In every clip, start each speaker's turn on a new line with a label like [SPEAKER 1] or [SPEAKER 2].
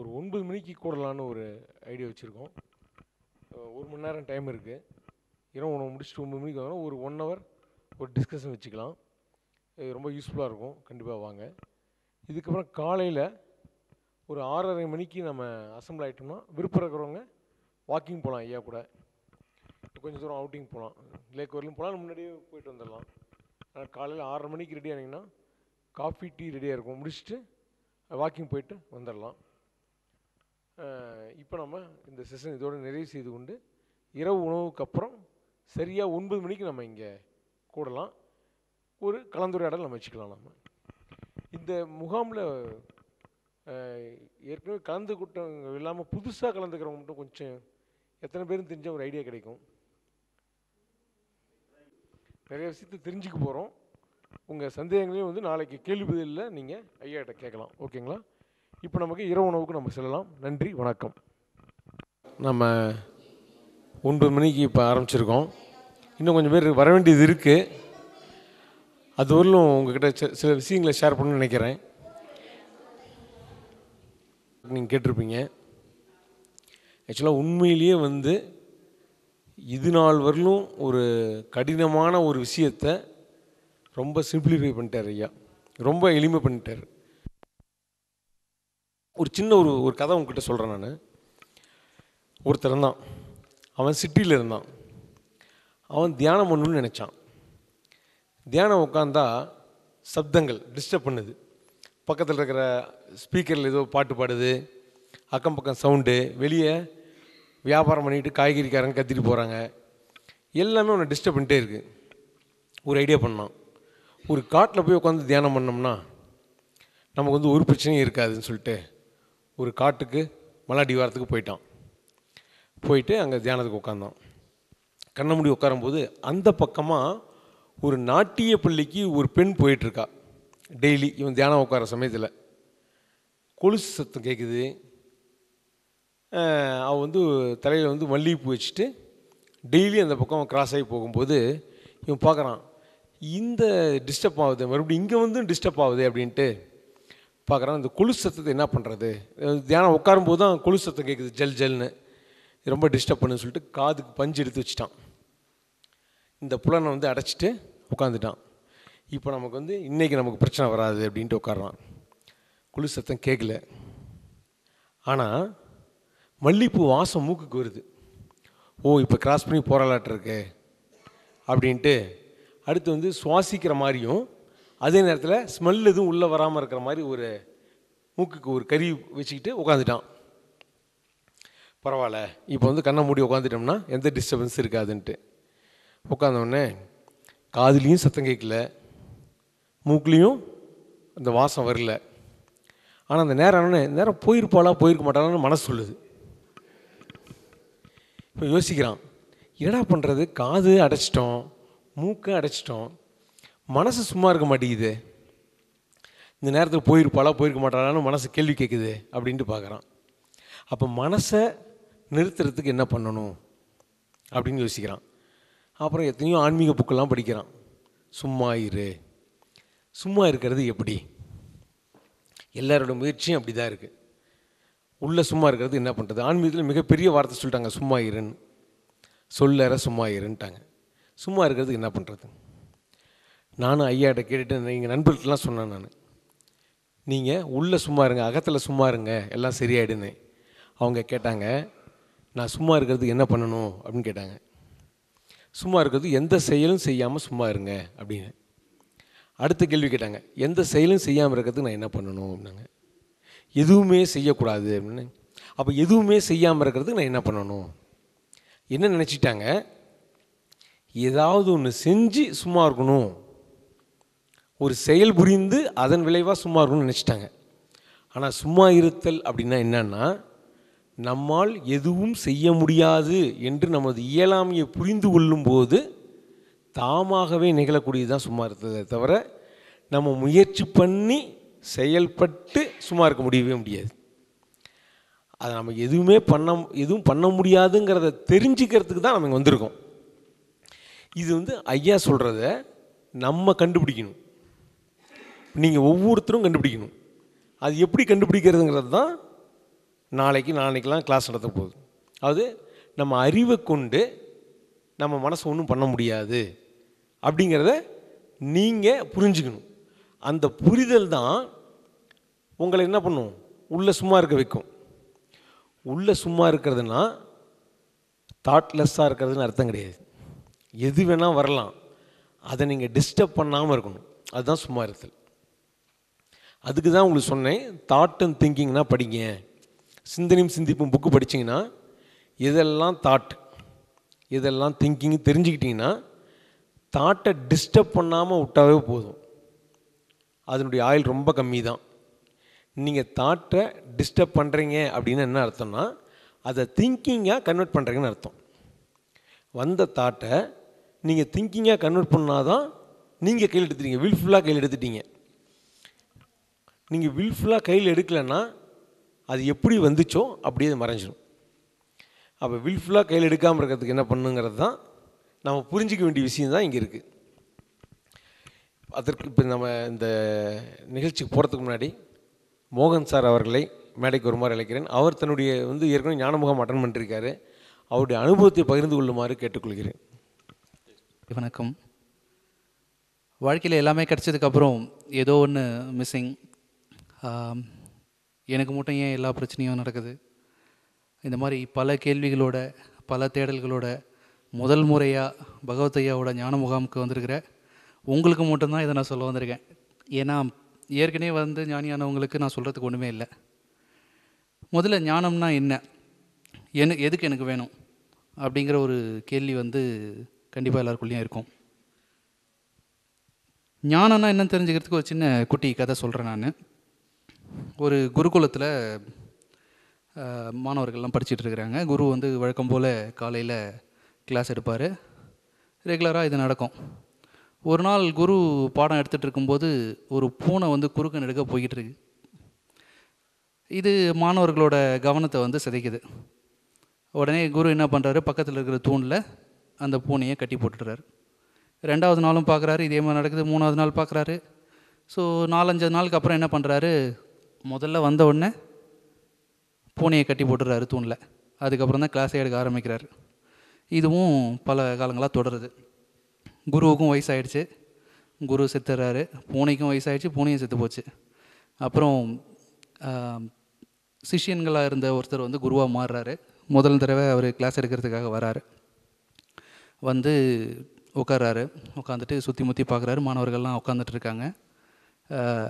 [SPEAKER 1] ஒரு ஒன்பது மணிக்கு கூடலான்னு ஒரு ஐடியா வச்சுருக்கோம் ஒரு மணி நேரம் டைம் இருக்குது இரவு உணவு முடிச்சுட்டு ஒம்பது மணிக்கு வந்தோம் ஒரு ஒன் ஹவர் ஒரு டிஸ்கஷன் வச்சுக்கலாம் இது ரொம்ப யூஸ்ஃபுல்லாக இருக்கும் கண்டிப்பாக வாங்க இதுக்கப்புறம் காலையில் ஒரு ஆறரை மணிக்கு நம்ம அசம்பிள் ஆகிட்டோம்னா விருப்பம் இருக்கிறவங்க வாக்கிங் போகலாம் ஐயா கூட கொஞ்சம் தூரம் அவுட்டிங் போகலாம் லேக் வரலும் போகலாம் முன்னாடியே போயிட்டு வந்துடலாம் ஆனால் காலையில் ஆறரை மணிக்கு ரெடி ஆனீங்கன்னா காஃபி டீ ரெடியாக இருக்கும் முடிச்சுட்டு வாக்கிங் போயிட்டு வந்துடலாம் இப்போ நம்ம இந்த செஷன் இதோடு நிறைவு செய்து கொண்டு இரவு உணவுக்கு அப்புறம் சரியாக ஒன்பது மணிக்கு நம்ம இங்கே கூடலாம் ஒரு கலந்துரையாடல் நம்ம வச்சுக்கலாம் நம்ம இந்த முகாமில் ஏற்கனவே கலந்து கூட்டம் இல்லாமல் புதுசாக கலந்துக்கிறவங்க மட்டும் கொஞ்சம் எத்தனை பேரும் தெரிஞ்ச ஒரு ஐடியா கிடைக்கும் நிறைய விஷயத்தை தெரிஞ்சுக்க போகிறோம் உங்கள் சந்தேகங்களையும் வந்து நாளைக்கு கேள்வி பதிலில் நீங்கள் ஐயாட்ட கேட்கலாம் ஓகேங்களா இப்போ நமக்கு இரவு உணவுக்கு நம்ம செல்லலாம் நன்றி வணக்கம் நம்ம ஒன்பது மணிக்கு இப்போ ஆரம்பிச்சிருக்கோம் இன்னும் கொஞ்சம் பேர் வர வேண்டியது இருக்குது அது வரலும் உங்ககிட்ட சில விஷயங்களை ஷேர் பண்ணணும்னு நினைக்கிறேன் நீங்கள் கேட்டிருப்பீங்க ஆக்சுவலாக உண்மையிலேயே வந்து இது நாள் வரலும் ஒரு கடினமான ஒரு விஷயத்தை ரொம்ப சிம்பிளிஃபை பண்ணிட்டார் ஐயா ரொம்ப எளிமை பண்ணிட்டார் ஒரு சின்ன ஒரு ஒரு கதை உங்ககிட்ட சொல்கிறேன் நான் ஒருத்தர் இருந்தான் அவன் சிட்டியில் இருந்தான் அவன் தியானம் பண்ணணும்னு நினச்சான் தியானம் உட்காந்தா சப்தங்கள் டிஸ்டர்ப் பண்ணுது பக்கத்தில் இருக்கிற ஸ்பீக்கரில் ஏதோ பாட்டு பாடுது அக்கம் பக்கம் சவுண்டு வெளியே வியாபாரம் பண்ணிட்டு காய்கறிக்காரங்க கத்திட்டு போகிறாங்க எல்லாமே உன்னை டிஸ்டர்ப் பண்ணிட்டே இருக்குது ஒரு ஐடியா பண்ணான் ஒரு காட்டில் போய் உட்காந்து தியானம் பண்ணோம்னா நமக்கு வந்து ஒரு பிரச்சனையும் இருக்காதுன்னு சொல்லிட்டு ஒரு காட்டுக்கு மலாடிவாரத்துக்கு போயிட்டான் போயிட்டு அங்கே தியானத்துக்கு உட்காந்தான் கண்ண மூடி உட்காரும்போது அந்த பக்கமாக ஒரு நாட்டிய பள்ளிக்கு ஒரு பெண் போயிட்டுருக்கா டெய்லி இவன் தியானம் உட்கார சமயத்தில் கொலுசு சத்தம் கேட்குது அவள் வந்து தலையில் வந்து மல்லிகைப்பூ வச்சுட்டு டெய்லி அந்த பக்கம் கிராஸ் ஆகி போகும்போது இவன் பார்க்குறான் இந்த டிஸ்டர்ப் ஆகுது மறுபடியும் இங்கே வந்து டிஸ்டர்ப் ஆகுது அப்படின்ட்டு பார்க்குறாங்க இந்த குளிர் சத்தத்தை என்ன பண்ணுறது தியானம் உட்காரும்போது தான் குளிர் சத்தம் கேட்குது ஜல் ஜல்னு ரொம்ப டிஸ்டர்ப் பண்ணுன்னு சொல்லிட்டு காதுக்கு பஞ்சு எடுத்து வச்சுட்டான் இந்த புலனை வந்து அடைச்சிட்டு உட்காந்துட்டான் இப்போ நமக்கு வந்து இன்றைக்கி நமக்கு பிரச்சனை வராது அப்படின்ட்டு உட்காடுறான் குளிர் சத்தம் கேட்கல ஆனால் மல்லிகைப்பூ வாசம் மூக்குக்கு வருது ஓ இப்போ கிராஸ் பண்ணி போராளாட்டிருக்கு அப்படின்ட்டு அடுத்து வந்து சுவாசிக்கிற மாதிரியும் அதே நேரத்தில் ஸ்மெல் எதுவும் உள்ளே வராமல் இருக்கிற மாதிரி ஒரு மூக்குக்கு ஒரு கறி வச்சுக்கிட்டு உட்காந்துட்டான் பரவாயில்ல இப்போ வந்து கண்ணை மூடி உட்காந்துட்டோம்னா எந்த டிஸ்டர்பன்ஸ் இருக்காதுன்ட்டு உட்காந்தவுடனே காதுலேயும் சத்தம் கேட்கல மூக்குலேயும் அந்த வாசம் வரல ஆனால் அந்த நேரம் என்ன நேரம் போயிருப்பாளா போயிருக்க மாட்டாளான்னு மனசு சொல்லுது இப்போ யோசிக்கிறான் என்னடா பண்ணுறது காது அடைச்சிட்டோம் மூக்கை அடைச்சிட்டோம் மனசு சும்மா இருக்க மாட்டேங்குது இந்த நேரத்துக்கு போயிருப்பாளா போயிருக்க மாட்டாளான்னு மனசு கேள்வி கேட்குது அப்படின்ட்டு பார்க்குறான் அப்போ மனசை நிறுத்துறதுக்கு என்ன பண்ணணும் அப்படின்னு யோசிக்கிறான் அப்புறம் எத்தனையோ ஆன்மீக புக்கெல்லாம் படிக்கிறான் சும்மா இரு சும்மா இருக்கிறது எப்படி எல்லாரோட முயற்சியும் அப்படி தான் இருக்குது உள்ளே சும்மா இருக்கிறது என்ன பண்ணுறது ஆன்மீகத்தில் மிகப்பெரிய வார்த்தை சொல்லிட்டாங்க சும்மா இருன்னு சொல்லற சும்மா இருன்ட்டாங்க சும்மா இருக்கிறது என்ன பண்ணுறது நானும் ஐயாட்ட கேட்டுட்டு எங்கள் நண்பர்கிட்டலாம் சொன்னேன் நான் நீங்கள் உள்ளே சும்மா இருங்க அகத்தில் சும்மா இருங்க எல்லாம் சரியாயிடுன்னு அவங்க கேட்டாங்க நான் சும்மா இருக்கிறதுக்கு என்ன பண்ணணும் அப்படின்னு கேட்டாங்க சும்மா இருக்கிறது எந்த செயலும் செய்யாமல் சும்மா இருங்க அப்படின்னு அடுத்த கேள்வி கேட்டாங்க எந்த செயலும் செய்யாமல் இருக்கிறதுக்கு நான் என்ன பண்ணணும் அப்படின்னாங்க எதுவுமே செய்யக்கூடாது அப்படின்னு அப்போ எதுவுமே செய்யாமல் இருக்கிறதுக்கு நான் என்ன பண்ணணும் என்ன நினச்சிட்டாங்க ஏதாவது ஒன்று செஞ்சு சும்மா இருக்கணும் ஒரு செயல் புரிந்து அதன் விளைவாக சும்மா இருக்கும்னு நினச்சிட்டாங்க ஆனால் சும்மா இருத்தல் அப்படின்னா என்னன்னா நம்மால் எதுவும் செய்ய முடியாது என்று நமது இயலாமையை புரிந்து கொள்ளும்போது தாமாகவே நிகழக்கூடியது தான் சும்மா இருந்ததை தவிர நம்ம முயற்சி பண்ணி செயல்பட்டு சும்மா இருக்க முடியவே முடியாது அதை நம்ம எதுவுமே பண்ண எதுவும் பண்ண முடியாதுங்கிறத தெரிஞ்சுக்கிறதுக்கு தான் நம்ம இங்கே வந்திருக்கோம் இது வந்து ஐயா சொல்கிறத நம்ம கண்டுபிடிக்கணும் நீங்கள் ஒவ்வொருத்தரும் கண்டுபிடிக்கணும் அது எப்படி கண்டுபிடிக்கிறதுங்கிறது தான் நாளைக்கு நாளைக்கெலாம் கிளாஸ் நடத்த போகுது அது நம்ம அறிவை கொண்டு நம்ம மனசு ஒன்றும் பண்ண முடியாது அப்படிங்கிறத நீங்கள் புரிஞ்சுக்கணும் அந்த புரிதல் தான் உங்களை என்ன பண்ணும் உள்ளே சும்மா இருக்க வைக்கும் உள்ளே சும்மா இருக்கிறதுனா தாட்லெஸ்ஸாக இருக்கிறதுன்னு அர்த்தம் கிடையாது எது வேணால் வரலாம் அதை நீங்கள் டிஸ்டர்ப் பண்ணாமல் இருக்கணும் அதுதான் சும்மா இருத்தல் அதுக்கு தான் உங்களுக்கு சொன்னேன் தாட் அண்ட் திங்கிங்னால் படிங்க சிந்தனையும் சிந்திப்பும் புக்கு படித்தீங்கன்னா இதெல்லாம் தாட் இதெல்லாம் திங்கிங் தெரிஞ்சுக்கிட்டிங்கன்னா தாட்டை டிஸ்டர்ப் பண்ணாமல் விட்டாவே போதும் அதனுடைய ஆயில் ரொம்ப கம்மி தான் நீங்கள் தாட்டை டிஸ்டர்ப் பண்ணுறீங்க அப்படின்னு என்ன அர்த்தம்னா அதை திங்கிங்காக கன்வெர்ட் பண்ணுறீங்கன்னு அர்த்தம் வந்த தாட்டை நீங்கள் திங்கிங்காக கன்வெர்ட் பண்ணால் தான் நீங்கள் கையில் எடுத்துட்டீங்க வில்ஃபுல்லாக கையில் எடுத்துட்டீங்க நீங்கள் வில்ஃபுல்லாக கையில் எடுக்கலைன்னா அது எப்படி வந்துச்சோ அப்படியே அது மறைஞ்சிடும் அப்போ வில்ஃபுல்லாக கையில் எடுக்காமல் இருக்கிறதுக்கு என்ன பண்ணுங்கிறது தான் நம்ம புரிஞ்சிக்க வேண்டிய விஷயம் தான் இங்கே இருக்குது அதற்கு இப்போ நம்ம இந்த நிகழ்ச்சிக்கு போகிறதுக்கு முன்னாடி மோகன் சார் அவர்களை மேடைக்கு வருமாறு அழைக்கிறேன் அவர் தன்னுடைய வந்து ஏற்கனவே ஞானமுகம் அட்டன் பண்ணிருக்காரு அவருடைய அனுபவத்தை பகிர்ந்து கொள்ளுமாறு கேட்டுக்கொள்கிறேன்
[SPEAKER 2] வணக்கம் வாழ்க்கையில் எல்லாமே கிடச்சதுக்கப்புறம் ஏதோ ஒன்று மிஸ்ஸிங் எனக்கு மட்டும் ஏன் எல்லா பிரச்சனையும் நடக்குது இந்த மாதிரி பல கேள்விகளோட பல தேடல்களோட முதல் முறையாக பகவத்தையாவோட ஞான முகாமுக்கு வந்திருக்கிற உங்களுக்கு மட்டும்தான் இதை நான் சொல்ல வந்திருக்கேன் ஏன்னா ஏற்கனவே வந்து ஞானியானவங்களுக்கு நான் சொல்கிறதுக்கு ஒன்றுமே இல்லை முதல்ல ஞானம்னா என்ன எனக்கு எதுக்கு எனக்கு வேணும் அப்படிங்கிற ஒரு கேள்வி வந்து கண்டிப்பாக எல்லாருக்குள்ளேயும் இருக்கும் ஞானம்னா என்னன்னு தெரிஞ்சுக்கிறதுக்கு ஒரு சின்ன குட்டி கதை சொல்கிறேன் நான் ஒரு குருகுலத்தில் மாணவர்கள்லாம் படிச்சுட்டு இருக்கிறாங்க குரு வந்து வழக்கம் போல் காலையில் கிளாஸ் எடுப்பார் ரெகுலராக இது நடக்கும் ஒரு நாள் குரு பாடம் எடுத்துகிட்டு இருக்கும்போது ஒரு பூனை வந்து குறுக்கன் எடுக்க போய்கிட்டு இருக்கு இது மாணவர்களோட கவனத்தை வந்து சிதைக்குது உடனே குரு என்ன பண்ணுறாரு பக்கத்தில் இருக்கிற தூணில் அந்த பூனையை கட்டி போட்டுடுறாரு ரெண்டாவது நாளும் பார்க்குறாரு இதே மாதிரி நடக்குது மூணாவது நாள் பார்க்குறாரு ஸோ நாலஞ்சு நாளுக்கு அப்புறம் என்ன பண்ணுறாரு முதல்ல வந்த உடனே பூனையை கட்டி போட்டுறாரு தூணில் அதுக்கப்புறம் தான் கிளாஸை எடுக்க ஆரம்பிக்கிறார் இதுவும் பல காலங்களாக தொடருது குருவுக்கும் வயசாகிடுச்சு குரு செத்துறாரு பூனைக்கும் வயசாகிடுச்சு பூனையும் செத்து போச்சு அப்புறம் சிஷியன்களாக இருந்த ஒருத்தர் வந்து குருவாக மாறுறாரு முதல் தடவை அவர் கிளாஸ் எடுக்கிறதுக்காக வராரு வந்து உட்கார்றாரு உட்காந்துட்டு சுற்றி முற்றி பார்க்குறாரு மாணவர்கள்லாம் உட்காந்துட்டு இருக்காங்க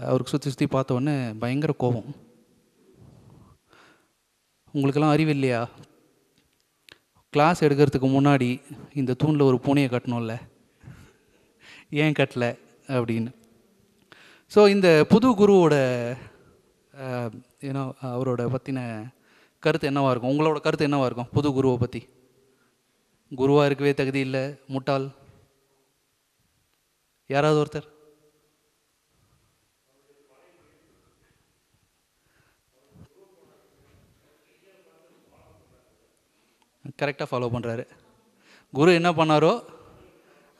[SPEAKER 2] அவருக்கு சுற்றி சுற்றி பார்த்தோன்னே பயங்கர கோபம் உங்களுக்கெல்லாம் அறிவு இல்லையா கிளாஸ் எடுக்கிறதுக்கு முன்னாடி இந்த தூணில் ஒரு பூனையை கட்டணும்ல ஏன் கட்டலை அப்படின்னு ஸோ இந்த புது குருவோட ஏன்னா அவரோட பற்றின கருத்து என்னவாக இருக்கும் உங்களோட கருத்து என்னவாக இருக்கும் புது குருவை பற்றி குருவாக இருக்கவே தகுதி இல்லை முட்டாள் யாராவது ஒருத்தர் கரெக்டாக ஃபாலோ பண்ணுறாரு குரு என்ன பண்ணாரோ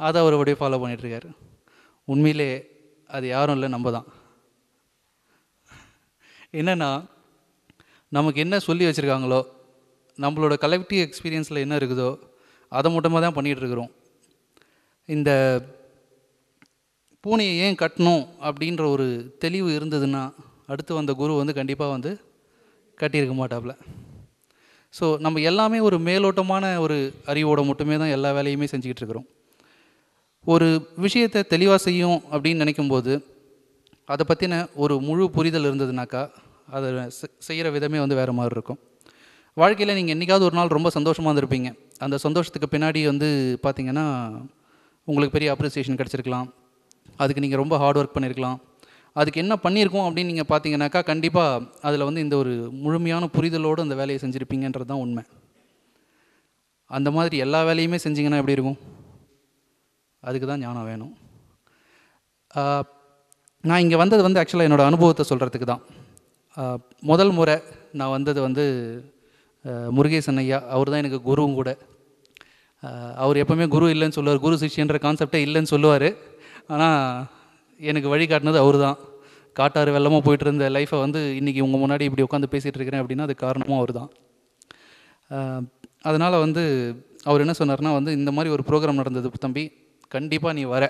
[SPEAKER 2] அதை அவர் அப்படியே ஃபாலோ பண்ணிகிட்ருக்காரு உண்மையிலே அது யாரும் இல்லை நம்ம தான் என்னென்னா நமக்கு என்ன சொல்லி வச்சுருக்காங்களோ நம்மளோட கலெக்டிவ் எக்ஸ்பீரியன்ஸில் என்ன இருக்குதோ அதை மட்டுமாக தான் பண்ணிகிட்ருக்குறோம் இந்த பூனையை ஏன் கட்டணும் அப்படின்ற ஒரு தெளிவு இருந்ததுன்னா அடுத்து வந்த குரு வந்து கண்டிப்பாக வந்து கட்டியிருக்க மாட்டாப்புல ஸோ நம்ம எல்லாமே ஒரு மேலோட்டமான ஒரு அறிவோட மட்டுமே தான் எல்லா வேலையுமே செஞ்சுக்கிட்டு இருக்கிறோம் ஒரு விஷயத்தை தெளிவாக செய்யும் அப்படின்னு நினைக்கும்போது அதை பற்றின ஒரு முழு புரிதல் இருந்ததுனாக்கா அதை செய்கிற விதமே வந்து வேறு மாதிரி இருக்கும் வாழ்க்கையில் நீங்கள் என்றைக்காவது ஒரு நாள் ரொம்ப சந்தோஷமாக இருந்திருப்பீங்க அந்த சந்தோஷத்துக்கு பின்னாடி வந்து பார்த்திங்கன்னா உங்களுக்கு பெரிய அப்ரிசியேஷன் கிடச்சிருக்கலாம் அதுக்கு நீங்கள் ரொம்ப ஹார்ட் ஒர்க் பண்ணியிருக்கலாம் அதுக்கு என்ன பண்ணியிருக்கோம் அப்படின்னு நீங்கள் பார்த்தீங்கன்னாக்கா கண்டிப்பாக அதில் வந்து இந்த ஒரு முழுமையான புரிதலோடு அந்த வேலையை செஞ்சுருப்பீங்கன்றது தான் உண்மை அந்த மாதிரி எல்லா வேலையுமே செஞ்சிங்கன்னா எப்படி இருக்கும் அதுக்கு தான் ஞானம் வேணும் நான் இங்கே வந்தது வந்து ஆக்சுவலாக என்னோடய அனுபவத்தை சொல்கிறதுக்கு தான் முதல் முறை நான் வந்தது வந்து முருகேசன் ஐயா அவர் தான் எனக்கு குருவும் கூட அவர் எப்போவுமே குரு இல்லைன்னு சொல்லுவார் குரு சிஷ்யன்ற கான்செப்டே இல்லைன்னு சொல்லுவார் ஆனால் எனக்கு வழிகாட்டினது அவர் தான் காட்டாறு வெள்ளமாக போயிட்டு இருந்த லைஃப்பை வந்து இன்றைக்கி உங்கள் முன்னாடி இப்படி உட்காந்து பேசிகிட்டு இருக்கிறேன் அப்படின்னா அது காரணமும் அவர் தான் அதனால் வந்து அவர் என்ன சொன்னார்னா வந்து இந்த மாதிரி ஒரு ப்ரோக்ராம் நடந்தது தம்பி கண்டிப்பாக நீ வர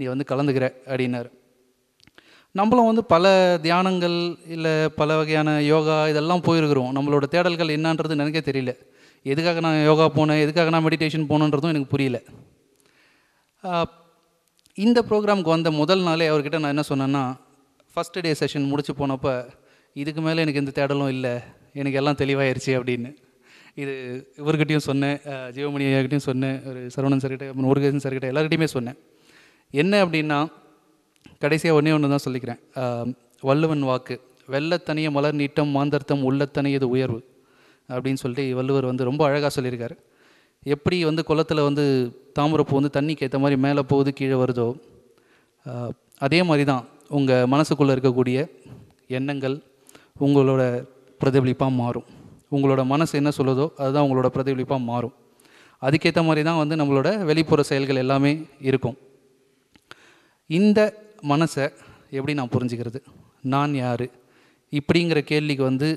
[SPEAKER 2] நீ வந்து கலந்துக்கிற அப்படின்னாரு நம்மளும் வந்து பல தியானங்கள் இல்லை பல வகையான யோகா இதெல்லாம் போயிருக்கிறோம் நம்மளோட தேடல்கள் என்னான்றது எனக்கே தெரியல எதுக்காக நான் யோகா போனேன் எதுக்காக நான் மெடிடேஷன் போகணுன்றதும் எனக்கு புரியல இந்த ப்ரோக்ராமுக்கு வந்த முதல் நாளே அவர்கிட்ட நான் என்ன சொன்னேன்னா ஃபஸ்ட்டு டே செஷன் முடிச்சு போனப்போ இதுக்கு மேலே எனக்கு எந்த தேடலும் இல்லை எனக்கு எல்லாம் தெளிவாயிருச்சு அப்படின்னு இது இவர்கிட்டையும் சொன்னேன் ஜீவமணி ஐயாக்கிட்டையும் சொன்னேன் ஒரு சரவணன் சார்கிட்ட அப்புறம் முருகேசன் சார்கிட்ட எல்லாருக்கிட்டையுமே சொன்னேன் என்ன அப்படின்னா கடைசியாக ஒன்றே ஒன்று தான் சொல்லிக்கிறேன் வள்ளுவன் வாக்கு வெள்ளத்தனிய மலர் நீட்டம் மாந்தர்த்தம் உள்ளத்தனியது உயர்வு அப்படின்னு சொல்லிட்டு வள்ளுவர் வந்து ரொம்ப அழகாக சொல்லியிருக்காரு எப்படி வந்து குளத்தில் வந்து தாமரைப்பூ வந்து தண்ணிக்கு ஏற்ற மாதிரி மேலே போகுது கீழே வருதோ அதே மாதிரி தான் உங்கள் மனசுக்குள்ளே இருக்கக்கூடிய எண்ணங்கள் உங்களோட பிரதிபலிப்பாக மாறும் உங்களோட மனசு என்ன சொல்லுதோ அதுதான் உங்களோட பிரதிபலிப்பாக மாறும் அதுக்கேற்ற மாதிரி தான் வந்து நம்மளோட வெளிப்புற செயல்கள் எல்லாமே இருக்கும் இந்த மனசை எப்படி நான் புரிஞ்சுக்கிறது நான் யார் இப்படிங்கிற கேள்விக்கு வந்து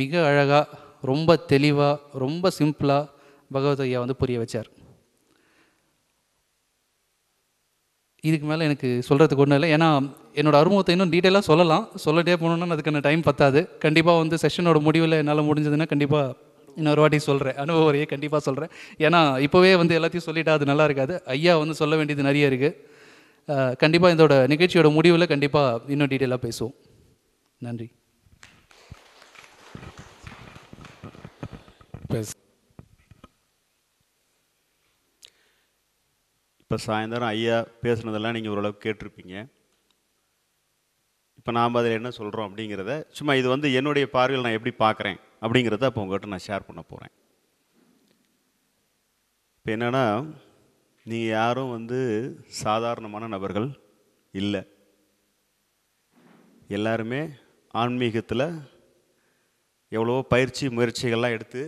[SPEAKER 2] மிக அழகாக ரொம்ப தெளிவாக ரொம்ப சிம்பிளாக பகவதையா வந்து புரிய வச்சார் இதுக்கு மேலே எனக்கு சொல்கிறதுக்கு ஒன்றும் இல்லை ஏன்னா என்னோடய அனுபவத்தை இன்னும் டீட்டெயிலாக சொல்லலாம் சொல்லிட்டே போனோன்னா அதுக்கான டைம் பத்தாது கண்டிப்பாக வந்து செஷனோட முடிவில் என்னால் முடிஞ்சதுன்னா கண்டிப்பாக இன்னொரு வாட்டி சொல்கிறேன் அனுபவ வரையே கண்டிப்பாக சொல்கிறேன் ஏன்னா இப்போவே வந்து எல்லாத்தையும் சொல்லிட்டா அது நல்லா இருக்காது ஐயா வந்து சொல்ல வேண்டியது நிறைய இருக்குது கண்டிப்பாக இதோட நிகழ்ச்சியோட முடிவில் கண்டிப்பாக இன்னும் டீட்டெயிலாக பேசுவோம் நன்றி பேச
[SPEAKER 3] இப்போ சாயந்தரம் ஐயா பேசுனதெல்லாம் நீங்கள் ஓரளவுக்கு கேட்டிருப்பீங்க இப்போ நாம் அதில் என்ன சொல்கிறோம் அப்படிங்கிறத சும்மா இது வந்து என்னுடைய பார்வையில் நான் எப்படி பார்க்குறேன் அப்படிங்கிறத அப்போ உங்கள்கிட்ட நான் ஷேர் பண்ண போகிறேன் இப்போ என்னென்னா நீங்கள் யாரும் வந்து சாதாரணமான நபர்கள் இல்லை எல்லாருமே ஆன்மீகத்தில் எவ்வளோ பயிற்சி முயற்சிகள்லாம் எடுத்து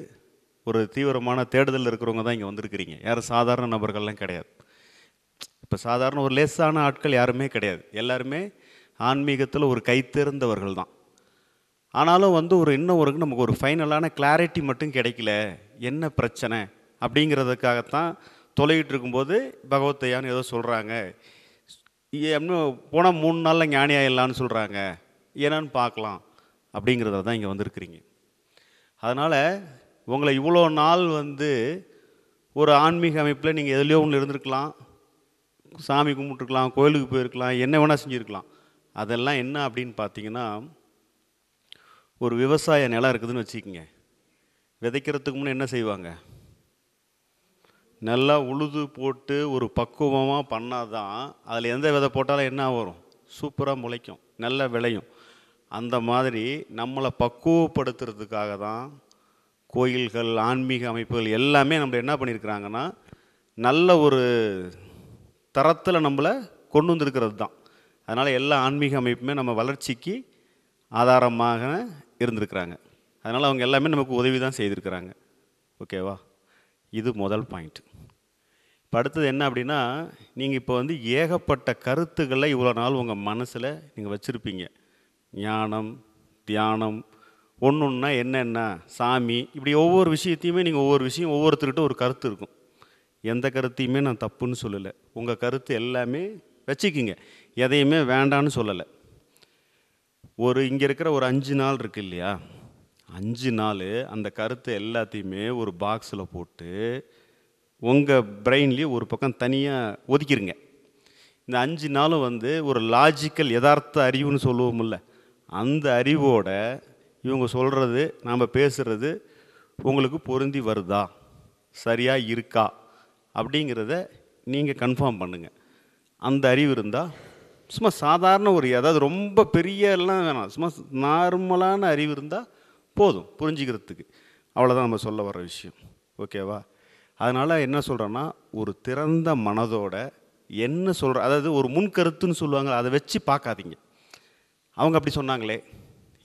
[SPEAKER 3] ஒரு தீவிரமான தேடுதல் இருக்கிறவங்க தான் இங்கே வந்திருக்கிறீங்க யாரும் சாதாரண நபர்கள்லாம் கிடையாது இப்போ சாதாரண ஒரு லேசான ஆட்கள் யாருமே கிடையாது எல்லாருமே ஆன்மீகத்தில் ஒரு கைத்திறந்தவர்கள் தான் ஆனாலும் வந்து ஒரு இன்னும் ஒரு நமக்கு ஒரு ஃபைனலான கிளாரிட்டி மட்டும் கிடைக்கல என்ன பிரச்சனை அப்படிங்கிறதுக்காகத்தான் தொலைகிட்டு இருக்கும்போது பகவத்தையான்னு ஏதோ சொல்கிறாங்க இன்னும் போனால் மூணு நாளில் ஞானி ஆயிடலான்னு சொல்கிறாங்க என்னன்னு பார்க்கலாம் அப்படிங்கிறத தான் இங்கே வந்திருக்கிறீங்க அதனால் உங்களை இவ்வளோ நாள் வந்து ஒரு ஆன்மீக அமைப்பில் நீங்கள் எதுலேயோ ஒன்று இருந்திருக்கலாம் சாமி கும்பிட்டுருக்கலாம் கோயிலுக்கு போயிருக்கலாம் என்ன வேணால் செஞ்சுருக்கலாம் அதெல்லாம் என்ன அப்படின்னு பார்த்தீங்கன்னா ஒரு விவசாய நிலம் இருக்குதுன்னு வச்சுக்கோங்க விதைக்கிறதுக்கு முன்னே என்ன செய்வாங்க நல்லா உழுது போட்டு ஒரு பக்குவமாக பண்ணால் தான் அதில் எந்த விதை போட்டாலும் என்ன வரும் சூப்பராக முளைக்கும் நல்லா விளையும் அந்த மாதிரி நம்மளை பக்குவப்படுத்துறதுக்காக தான் கோயில்கள் ஆன்மீக அமைப்புகள் எல்லாமே நம்மளை என்ன பண்ணியிருக்கிறாங்கன்னா நல்ல ஒரு தரத்தில் நம்மளை கொண்டு வந்திருக்கிறது தான் அதனால் எல்லா ஆன்மீக அமைப்புமே நம்ம வளர்ச்சிக்கு ஆதாரமாக இருந்திருக்கிறாங்க அதனால் அவங்க எல்லாமே நமக்கு உதவி தான் செய்திருக்கிறாங்க ஓகேவா இது முதல் பாயிண்ட் இப்போ அடுத்தது என்ன அப்படின்னா நீங்கள் இப்போ வந்து ஏகப்பட்ட கருத்துக்களை இவ்வளோ நாள் உங்கள் மனசில் நீங்கள் வச்சுருப்பீங்க ஞானம் தியானம் ஒன்று ஒன்றா என்னென்ன சாமி இப்படி ஒவ்வொரு விஷயத்தையுமே நீங்கள் ஒவ்வொரு விஷயம் ஒவ்வொருத்தருக்கிட்ட ஒரு கருத்து இருக்கும் எந்த கருத்தையுமே நான் தப்புன்னு சொல்லலை உங்கள் கருத்து எல்லாமே வச்சுக்கிங்க எதையுமே வேண்டான்னு சொல்லலை ஒரு இங்கே இருக்கிற ஒரு அஞ்சு நாள் இருக்கு இல்லையா அஞ்சு நாள் அந்த கருத்து எல்லாத்தையுமே ஒரு பாக்ஸில் போட்டு உங்கள் பிரெயின்லேயே ஒரு பக்கம் தனியாக ஒதுக்கிடுங்க இந்த அஞ்சு நாளும் வந்து ஒரு லாஜிக்கல் யதார்த்த அறிவுன்னு சொல்லுவோமில்ல அந்த அறிவோட இவங்க சொல்கிறது நாம் பேசுகிறது உங்களுக்கு பொருந்தி வருதா சரியாக இருக்கா அப்படிங்கிறத நீங்கள் கன்ஃபார்ம் பண்ணுங்கள் அந்த அறிவு இருந்தால் சும்மா சாதாரண ஒரு அதாவது ரொம்ப பெரிய எல்லாம் வேணாம் சும்மா நார்மலான அறிவு இருந்தால் போதும் புரிஞ்சுக்கிறதுக்கு அவ்வளோதான் நம்ம சொல்ல வர விஷயம் ஓகேவா அதனால் என்ன சொல்கிறேன்னா ஒரு திறந்த மனதோட என்ன சொல்கிற அதாவது ஒரு முன்கருத்துன்னு சொல்லுவாங்க அதை வச்சு பார்க்காதீங்க அவங்க அப்படி சொன்னாங்களே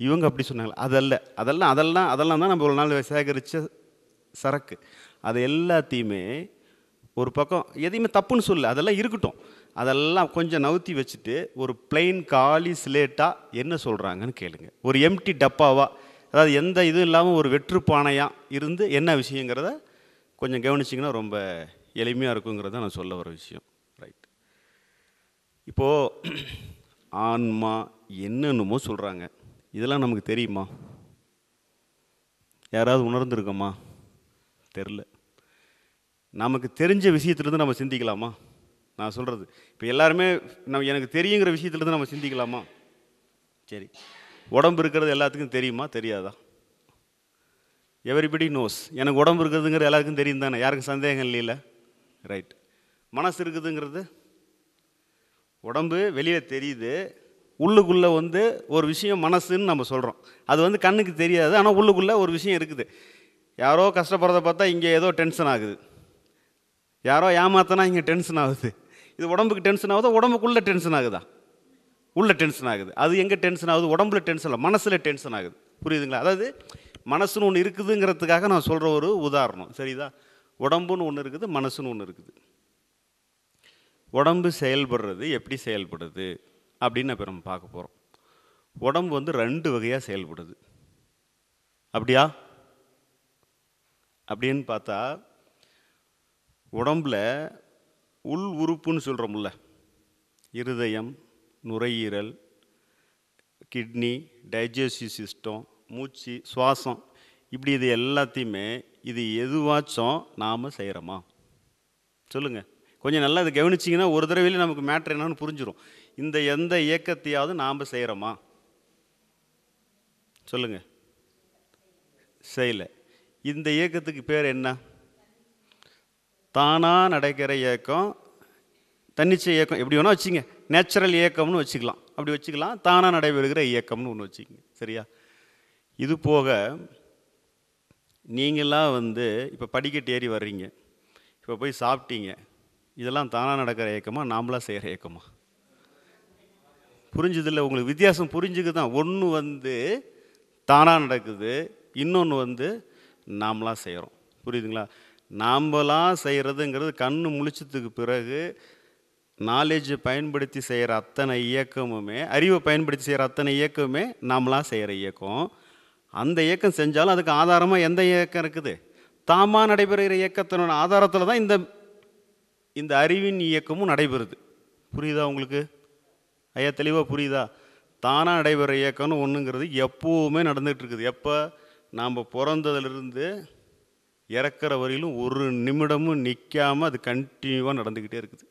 [SPEAKER 3] இவங்க அப்படி சொன்னாங்களே அதல்ல அதெல்லாம் அதெல்லாம் அதெல்லாம் தான் நம்ம ஒரு நாள் சேகரித்த சரக்கு அது எல்லாத்தையுமே ஒரு பக்கம் எதையுமே தப்புன்னு சொல்ல அதெல்லாம் இருக்கட்டும் அதெல்லாம் கொஞ்சம் நவுத்தி வச்சுட்டு ஒரு பிளெயின் காலி ஸ்லேட்டாக என்ன சொல்கிறாங்கன்னு கேளுங்க ஒரு எம்டி டப்பாவாக அதாவது எந்த இதுவும் இல்லாமல் ஒரு வெற்று பானையாக இருந்து என்ன விஷயங்கிறத கொஞ்சம் கவனிச்சிங்கன்னா ரொம்ப எளிமையாக இருக்குங்கிறத நான் சொல்ல வர விஷயம் ரைட் இப்போது ஆன்மா என்னென்னமோ சொல்கிறாங்க இதெல்லாம் நமக்கு தெரியுமா யாராவது உணர்ந்துருக்கோமா தெரில நமக்கு தெரிஞ்ச விஷயத்துலேருந்து நம்ம சிந்திக்கலாமா நான் சொல்கிறது இப்போ எல்லாருமே நம்ம எனக்கு தெரியுங்கிற விஷயத்துலேருந்து நம்ம சிந்திக்கலாமா சரி உடம்பு இருக்கிறது எல்லாத்துக்கும் தெரியுமா தெரியாதா எவரிபடி நோஸ் எனக்கு உடம்பு இருக்கிறதுங்கிற எல்லாருக்கும் தெரியும் தானே யாருக்கும் சந்தேகம் இல்லையில ரைட் மனசு இருக்குதுங்கிறது உடம்பு வெளியில் தெரியுது உள்ளுக்குள்ளே வந்து ஒரு விஷயம் மனசுன்னு நம்ம சொல்கிறோம் அது வந்து கண்ணுக்கு தெரியாது ஆனால் உள்ளுக்குள்ளே ஒரு விஷயம் இருக்குது யாரோ கஷ்டப்படுறத பார்த்தா இங்கே ஏதோ டென்ஷன் ஆகுது யாரோ ஏமாத்தனா இங்கே டென்ஷன் ஆகுது இது உடம்புக்கு டென்ஷன் ஆகுது உடம்புக்குள்ளே டென்ஷன் ஆகுதா உள்ளே டென்ஷன் ஆகுது அது எங்கே டென்ஷன் ஆகுது உடம்புல டென்ஷன் இல்லை மனசில் டென்ஷன் ஆகுது புரியுதுங்களா அதாவது மனசுன்னு ஒன்று இருக்குதுங்கிறதுக்காக நான் சொல்கிற ஒரு உதாரணம் சரிதா உடம்புன்னு ஒன்று இருக்குது மனசுன்னு ஒன்று இருக்குது உடம்பு செயல்படுறது எப்படி செயல்படுது அப்படின்னு இப்போ நம்ம பார்க்க போகிறோம் உடம்பு வந்து ரெண்டு வகையாக செயல்படுது அப்படியா அப்படின்னு பார்த்தா உடம்பில் உள் உறுப்புன்னு சொல்கிறோம்ல இருதயம் நுரையீரல் கிட்னி டைஜஸ்டிவ் சிஸ்டம் மூச்சு சுவாசம் இப்படி இது எல்லாத்தையுமே இது எதுவாச்சும் நாம் செய்கிறோமா சொல்லுங்கள் கொஞ்சம் நல்லா இது கவனிச்சிங்கன்னா ஒரு தடவையிலே நமக்கு மேட்ரு என்னன்னு புரிஞ்சிடும் இந்த எந்த இயக்கத்தையாவது நாம் செய்கிறோமா சொல்லுங்கள் செய்யலை இந்த இயக்கத்துக்கு பேர் என்ன தானாக நடக்கிற இயக்கம் தன்னிச்சை இயக்கம் எப்படி வேணால் வச்சுங்க நேச்சுரல் இயக்கம்னு வச்சுக்கலாம் அப்படி வச்சுக்கலாம் தானாக நடைபெறுகிற இயக்கம்னு ஒன்று வச்சுக்கங்க சரியா இது போக நீங்களாம் வந்து இப்போ படிக்கட்டு ஏறி வர்றீங்க இப்போ போய் சாப்பிட்டீங்க இதெல்லாம் தானாக நடக்கிற இயக்கமாக நாம்ளாக செய்கிற இயக்கமாக புரிஞ்சதில்லை உங்களுக்கு வித்தியாசம் புரிஞ்சுக்கு தான் ஒன்று வந்து தானாக நடக்குது இன்னொன்று வந்து நாம்ளாக செய்கிறோம் புரியுதுங்களா நாம்பலாம் செய்கிறதுங்கிறது கண் முழிச்சதுக்கு பிறகு நாலேஜை பயன்படுத்தி செய்கிற அத்தனை இயக்கமுமே அறிவை பயன்படுத்தி செய்கிற அத்தனை இயக்கமுமே நாமளாக செய்கிற இயக்கம் அந்த இயக்கம் செஞ்சாலும் அதுக்கு ஆதாரமாக எந்த இயக்கம் இருக்குது தாமாக நடைபெறுகிற இயக்கத்தினோட ஆதாரத்தில் தான் இந்த இந்த அறிவின் இயக்கமும் நடைபெறுது புரியுதா உங்களுக்கு ஐயா தெளிவாக புரியுதா தானாக நடைபெற இயக்கம்னு ஒன்றுங்கிறது எப்போவுமே நடந்துகிட்ருக்குது எப்போ நாம் பிறந்ததுலேருந்து இறக்குற வரையிலும் ஒரு நிமிடமும் நிற்காமல் அது கண்டினியூவாக நடந்துக்கிட்டே இருக்குது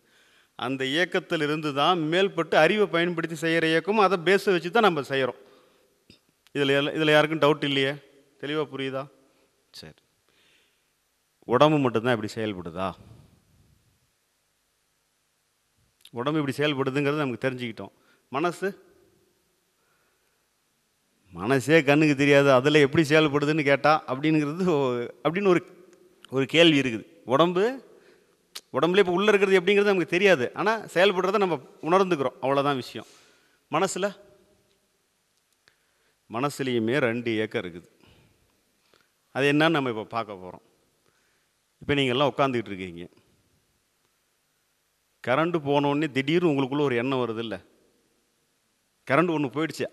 [SPEAKER 3] அந்த இயக்கத்தில் இருந்து தான் மேல்பட்டு அறிவை பயன்படுத்தி செய்கிற இயக்கமும் அதை பேஸை வச்சு தான் நம்ம செய்கிறோம் இதில் இதில் யாருக்கும் டவுட் இல்லையே தெளிவாக புரியுதா சரி உடம்பு மட்டும்தான் இப்படி செயல்படுதா உடம்பு இப்படி செயல்படுதுங்கிறது நமக்கு தெரிஞ்சுக்கிட்டோம் மனசு மனசே கண்ணுக்கு தெரியாது அதில் எப்படி செயல்படுதுன்னு கேட்டால் அப்படிங்கிறது அப்படின்னு ஒரு ஒரு கேள்வி இருக்குது உடம்பு உடம்புல இப்போ உள்ளே இருக்கிறது எப்படிங்கிறது நமக்கு தெரியாது ஆனால் செயல்படுறத நம்ம உணர்ந்துக்கிறோம் அவ்வளோதான் விஷயம் மனசில் மனசுலேயுமே ரெண்டு ஏக்கர் இருக்குது அது என்னன்னு நம்ம இப்போ பார்க்க போகிறோம் இப்போ நீங்கள்லாம் உட்காந்துக்கிட்டு இருக்கீங்க கரண்ட்டு போனோடனே திடீர்னு உங்களுக்குள்ளே ஒரு எண்ணம் வருது இல்லை கரண்ட் ஒன்று போயிடுச்சு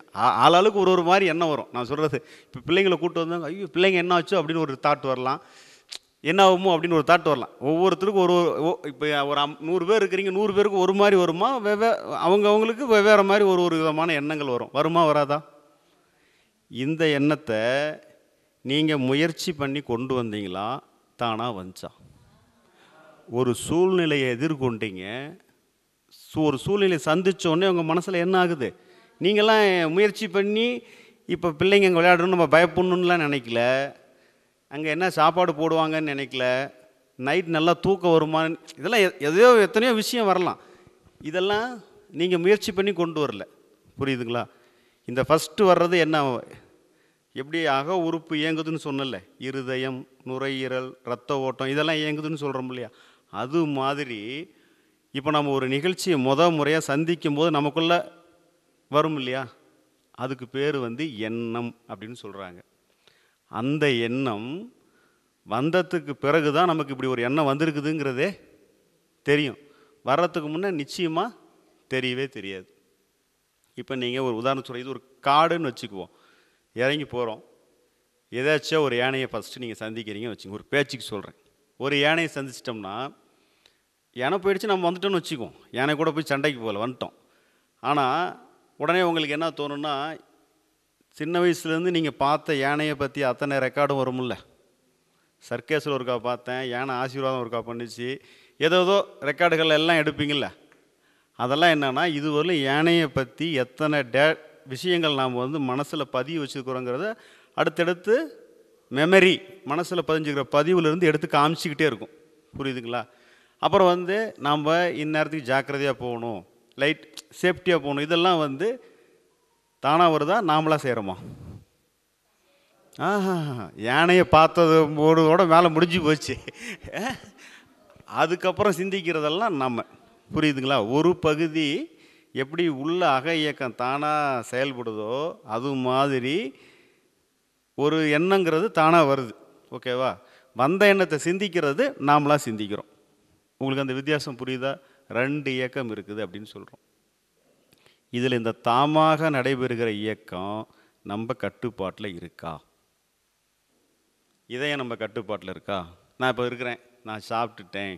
[SPEAKER 3] ஆளாளுக்கு ஒரு ஒரு மாதிரி எண்ணம் வரும் நான் சொல்கிறது இப்போ பிள்ளைங்களை கூப்பிட்டு வந்தாங்க ஐயோ பிள்ளைங்க என்ன ஆச்சோ அப்படின்னு ஒரு தாட் வரலாம் என்ன ஆகுமோ அப்படின்னு ஒரு தாட் வரலாம் ஒவ்வொருத்தருக்கும் ஒரு இப்போ ஒரு நூறு பேர் இருக்கிறீங்க நூறு பேருக்கு ஒரு மாதிரி வருமா வெவ்வே அவங்கவுங்களுக்கு வெவ்வேறு மாதிரி ஒரு ஒரு விதமான எண்ணங்கள் வரும் வருமா வராதா இந்த எண்ணத்தை நீங்கள் முயற்சி பண்ணி கொண்டு வந்தீங்களா தானாக வந்துச்சா ஒரு சூழ்நிலையை எதிர்கொண்டீங்க ஒரு சூழ்நிலை சந்தித்தோடனே உங்கள் மனசில் என்ன ஆகுது நீங்களாம் முயற்சி பண்ணி இப்போ பிள்ளைங்க அங்கே விளையாடணும்னு நம்ம பயப்படணுன்னுலாம் நினைக்கல அங்கே என்ன சாப்பாடு போடுவாங்கன்னு நினைக்கல நைட் நல்லா தூக்கம் வருமானு இதெல்லாம் எதையோ எத்தனையோ விஷயம் வரலாம் இதெல்லாம் நீங்கள் முயற்சி பண்ணி கொண்டு வரல புரியுதுங்களா இந்த ஃபஸ்ட்டு வர்றது என்ன எப்படி அக உறுப்பு இயங்குதுன்னு சொன்னல இருதயம் நுரையீரல் ரத்த ஓட்டம் இதெல்லாம் இயங்குதுன்னு சொல்கிறோம் இல்லையா அது மாதிரி இப்போ நம்ம ஒரு நிகழ்ச்சியை முத முறையாக சந்திக்கும் போது நமக்குள்ளே வரும் இல்லையா அதுக்கு பேர் வந்து எண்ணம் அப்படின்னு சொல்கிறாங்க அந்த எண்ணம் வந்ததுக்கு பிறகு தான் நமக்கு இப்படி ஒரு எண்ணம் வந்திருக்குதுங்கிறதே தெரியும் வர்றதுக்கு முன்னே நிச்சயமாக தெரியவே தெரியாது இப்போ நீங்கள் ஒரு உதாரணம் சொல்ல இது ஒரு காடுன்னு வச்சுக்குவோம் இறங்கி போகிறோம் ஏதாச்சும் ஒரு யானையை ஃபஸ்ட்டு நீங்கள் சந்திக்கிறீங்கன்னு வச்சுங்க ஒரு பேச்சுக்கு சொல்கிறேன் ஒரு யானையை சந்திச்சிட்டோம்னா யானை போயிடுச்சு நம்ம வந்துட்டோம்னு வச்சுக்குவோம் யானை கூட போய் சண்டைக்கு போகல வந்துட்டோம் ஆனால் உடனே உங்களுக்கு என்ன தோணுன்னா சின்ன வயசுலேருந்து நீங்கள் பார்த்த யானையை பற்றி அத்தனை ரெக்கார்டும் வரும்ல சர்க்கேஸில் ஒருக்கா பார்த்தேன் யானை ஆசீர்வாதம் ஒருக்கா பண்ணிச்சு ஏதோ ஏதோ ரெக்கார்டுகள் எல்லாம் எடுப்பீங்கள அதெல்லாம் என்னென்னா இதுவரையிலும் யானையை பற்றி எத்தனை டே விஷயங்கள் நாம் வந்து மனசில் பதிவு வச்சுருக்குறோங்கிறத அடுத்தடுத்து மெமரி மனசில் பதிஞ்சுக்கிற பதிவுலேருந்து எடுத்து காமிச்சிக்கிட்டே இருக்கும் புரியுதுங்களா அப்புறம் வந்து நாம் இந்நேரத்துக்கு ஜாக்கிரதையாக போகணும் லைட் சேஃப்டியாக போகணும் இதெல்லாம் வந்து தானாக வருதா நாமளாக செய்கிறோமா ஆஹா யானையை பார்த்தது கூட மேலே முடிஞ்சு போச்சு அதுக்கப்புறம் சிந்திக்கிறதெல்லாம் நம்ம புரியுதுங்களா ஒரு பகுதி எப்படி உள்ள அக இயக்கம் தானாக செயல்படுதோ அது மாதிரி ஒரு எண்ணங்கிறது தானாக வருது ஓகேவா வந்த எண்ணத்தை சிந்திக்கிறது நாமளாக சிந்திக்கிறோம் உங்களுக்கு அந்த வித்தியாசம் புரியுதா ரெண்டு இயக்கம் இருக்குது அப்படின்னு சொல்கிறோம் இதில் இந்த தாமாக நடைபெறுகிற இயக்கம் நம்ம கட்டுப்பாட்டில் இருக்கா இதயம் நம்ம கட்டுப்பாட்டில் இருக்கா நான் இப்போ இருக்கிறேன் நான் சாப்பிட்டுட்டேன்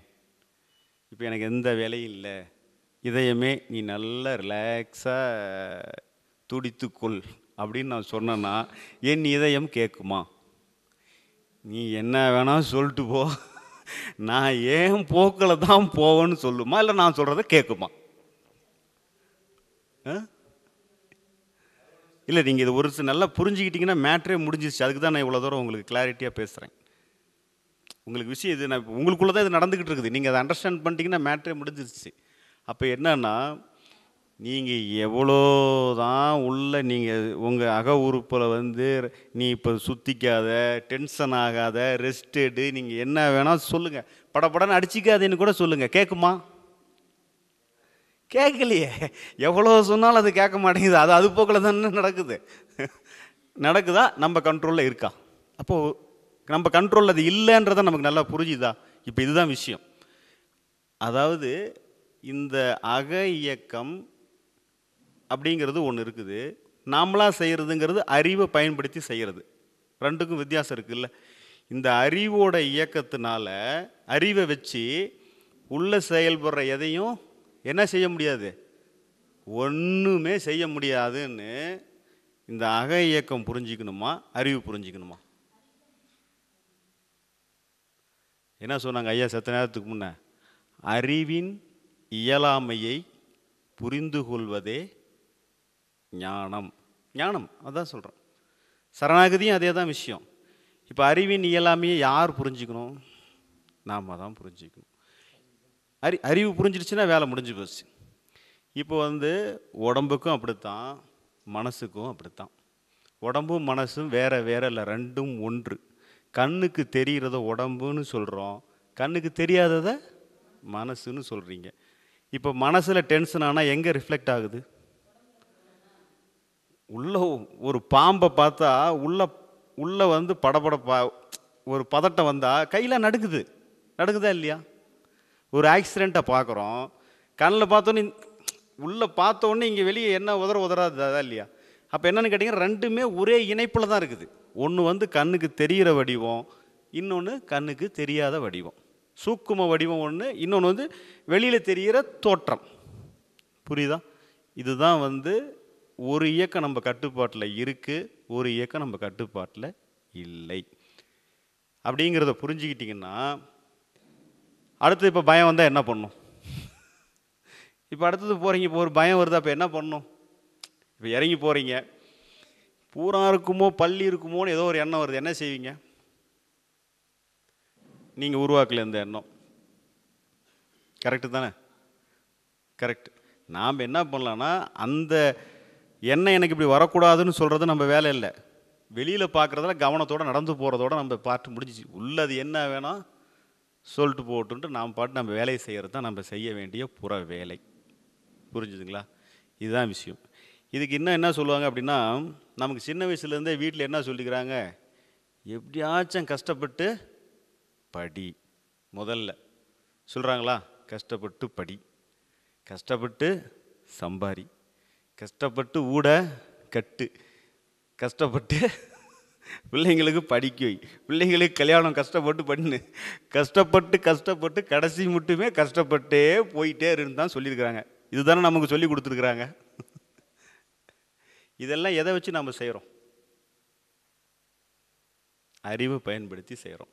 [SPEAKER 3] இப்போ எனக்கு எந்த வேலையும் இல்லை இதயமே நீ நல்லா ரிலாக்ஸாக துடித்துக்கொள் அப்படின்னு நான் சொன்னேன்னா என் இதயம் கேட்குமா நீ என்ன வேணால் சொல்லிட்டு போ நான் ஏன் போக்கில் தான் போவேன்னு சொல்லுமா இல்லை நான் சொல்கிறத கேட்குமா இல்லை நீங்கள் இது ஒரு நல்லா புரிஞ்சுக்கிட்டிங்கன்னா மேட்ரே முடிஞ்சிச்சு அதுக்கு தான் நான் இவ்வளோ தூரம் உங்களுக்கு கிளாரிட்டியாக பேசுகிறேன் உங்களுக்கு விஷயம் இது நான் உங்களுக்குள்ளே தான் இது நடந்துக்கிட்டு இருக்குது நீங்கள் அதை அண்டர்ஸ்டாண்ட் பண்ணிட்டீங்கன்னா மேட்ரே முடிஞ்சிருச்சு அப்போ என்னன்னா நீங்கள் எவ்வளோ தான் உள்ளே நீங்கள் உங்கள் அக உறுப்பில் வந்து நீ இப்போ சுத்திக்காத டென்ஷன் ஆகாத ரெஸ்டடு நீங்கள் என்ன வேணால் சொல்லுங்கள் படப்படன்னு அடிச்சிக்காதேன்னு கூட சொல்லுங்கள் கேட்குமா கேட்கலையே எவ்வளோ சொன்னாலும் அது கேட்க மாட்டேங்குது அது அது போக்கில் தானே நடக்குது நடக்குதா நம்ம கண்ட்ரோலில் இருக்கா அப்போது நம்ம கண்ட்ரோலில் அது இல்லைன்றதை நமக்கு நல்லா புரிஞ்சுதா இப்போ இதுதான் விஷயம் அதாவது இந்த அக இயக்கம் அப்படிங்கிறது ஒன்று இருக்குது நாமளாக செய்கிறதுங்கிறது அறிவை பயன்படுத்தி செய்கிறது ரெண்டுக்கும் வித்தியாசம் இருக்குல்ல இந்த அறிவோட இயக்கத்தினால அறிவை வச்சு உள்ளே செயல்படுற எதையும் என்ன செய்ய முடியாது ஒன்றுமே செய்ய முடியாதுன்னு இந்த அக இயக்கம் புரிஞ்சிக்கணுமா அறிவு புரிஞ்சிக்கணுமா என்ன சொன்னாங்க ஐயா சத்த நேரத்துக்கு முன்ன அறிவின் இயலாமையை புரிந்து கொள்வதே ஞானம் ஞானம் அதான் சொல்கிறோம் சரணாகதியும் அதே தான் விஷயம் இப்போ அறிவின் இயலாமையை யார் புரிஞ்சுக்கணும் நாம் தான் புரிஞ்சுக்கணும் அறி அறிவு புரிஞ்சிடுச்சுன்னா வேலை முடிஞ்சு போச்சு இப்போ வந்து உடம்புக்கும் அப்படித்தான் மனசுக்கும் அப்படித்தான் உடம்பும் மனசும் வேறு வேறு இல்லை ரெண்டும் ஒன்று கண்ணுக்கு தெரிகிறத உடம்புன்னு சொல்கிறோம் கண்ணுக்கு தெரியாததை மனசுன்னு சொல்கிறீங்க இப்போ மனசில் டென்ஷன் ஆனால் எங்கே ரிஃப்ளெக்ட் ஆகுது உள்ளே ஒரு பாம்பை பார்த்தா உள்ளே உள்ளே வந்து படபடப்பா ஒரு பதட்டம் வந்தால் கையில் நடுக்குது நடுக்குதா இல்லையா ஒரு ஆக்சிடெண்ட்டை பார்க்குறோம் கண்ணில் பார்த்தோன்னே உள்ளே பார்த்தோன்னே இங்கே வெளியே என்ன உதற உதறாது இல்லையா அப்போ என்னென்னு கேட்டிங்கன்னா ரெண்டுமே ஒரே இணைப்பில் தான் இருக்குது ஒன்று வந்து கண்ணுக்கு தெரிகிற வடிவம் இன்னொன்று கண்ணுக்கு தெரியாத வடிவம் சூக்கும வடிவம் ஒன்று இன்னொன்று வந்து வெளியில் தெரிகிற தோற்றம் புரியுதா இதுதான் வந்து ஒரு இயக்கம் நம்ம கட்டுப்பாட்டில் இருக்குது ஒரு இயக்கம் நம்ம கட்டுப்பாட்டில் இல்லை அப்படிங்கிறத புரிஞ்சுக்கிட்டிங்கன்னா அடுத்து இப்போ பயம் வந்தால் என்ன பண்ணும் இப்போ அடுத்தது போகிறீங்க இப்போ ஒரு பயம் வருது அப்போ என்ன பண்ணும் இப்போ இறங்கி போகிறீங்க பூரா இருக்குமோ பள்ளி இருக்குமோன்னு ஏதோ ஒரு எண்ணம் வருது என்ன செய்வீங்க நீங்கள் உருவாக்கல இந்த எண்ணம் கரெக்டு தானே கரெக்ட் நாம் என்ன பண்ணலான்னா அந்த என்ன எனக்கு இப்படி வரக்கூடாதுன்னு சொல்கிறது நம்ம வேலை இல்லை வெளியில் பார்க்குறதுல கவனத்தோடு நடந்து போகிறதோட நம்ம பார்த்து முடிஞ்சிச்சு உள்ளது என்ன வேணும் சொல்லிட்டு போட்டுன்ட்டு நாம் பாட்டு நம்ம வேலையை செய்கிறது தான் நம்ம செய்ய வேண்டிய புற வேலை புரிஞ்சுதுங்களா இதுதான் விஷயம் இதுக்கு இன்னும் என்ன சொல்லுவாங்க அப்படின்னா நமக்கு சின்ன வயசுலேருந்தே வீட்டில் என்ன சொல்லிக்கிறாங்க எப்படியாச்சும் கஷ்டப்பட்டு படி முதல்ல சொல்கிறாங்களா கஷ்டப்பட்டு படி கஷ்டப்பட்டு சம்பாரி கஷ்டப்பட்டு ஊட கட்டு கஷ்டப்பட்டு பிள்ளைங்களுக்கு படிக்க வை பிள்ளைங்களுக்கு கல்யாணம் கஷ்டப்பட்டு பண்ணு கஷ்டப்பட்டு கஷ்டப்பட்டு கடைசி மட்டுமே கஷ்டப்பட்டே போயிட்டே இருந்தான் சொல்லியிருக்கிறாங்க இதுதானே நமக்கு சொல்லி கொடுத்துருக்குறாங்க இதெல்லாம் எதை வச்சு நம்ம செய்கிறோம் அறிவை பயன்படுத்தி செய்கிறோம்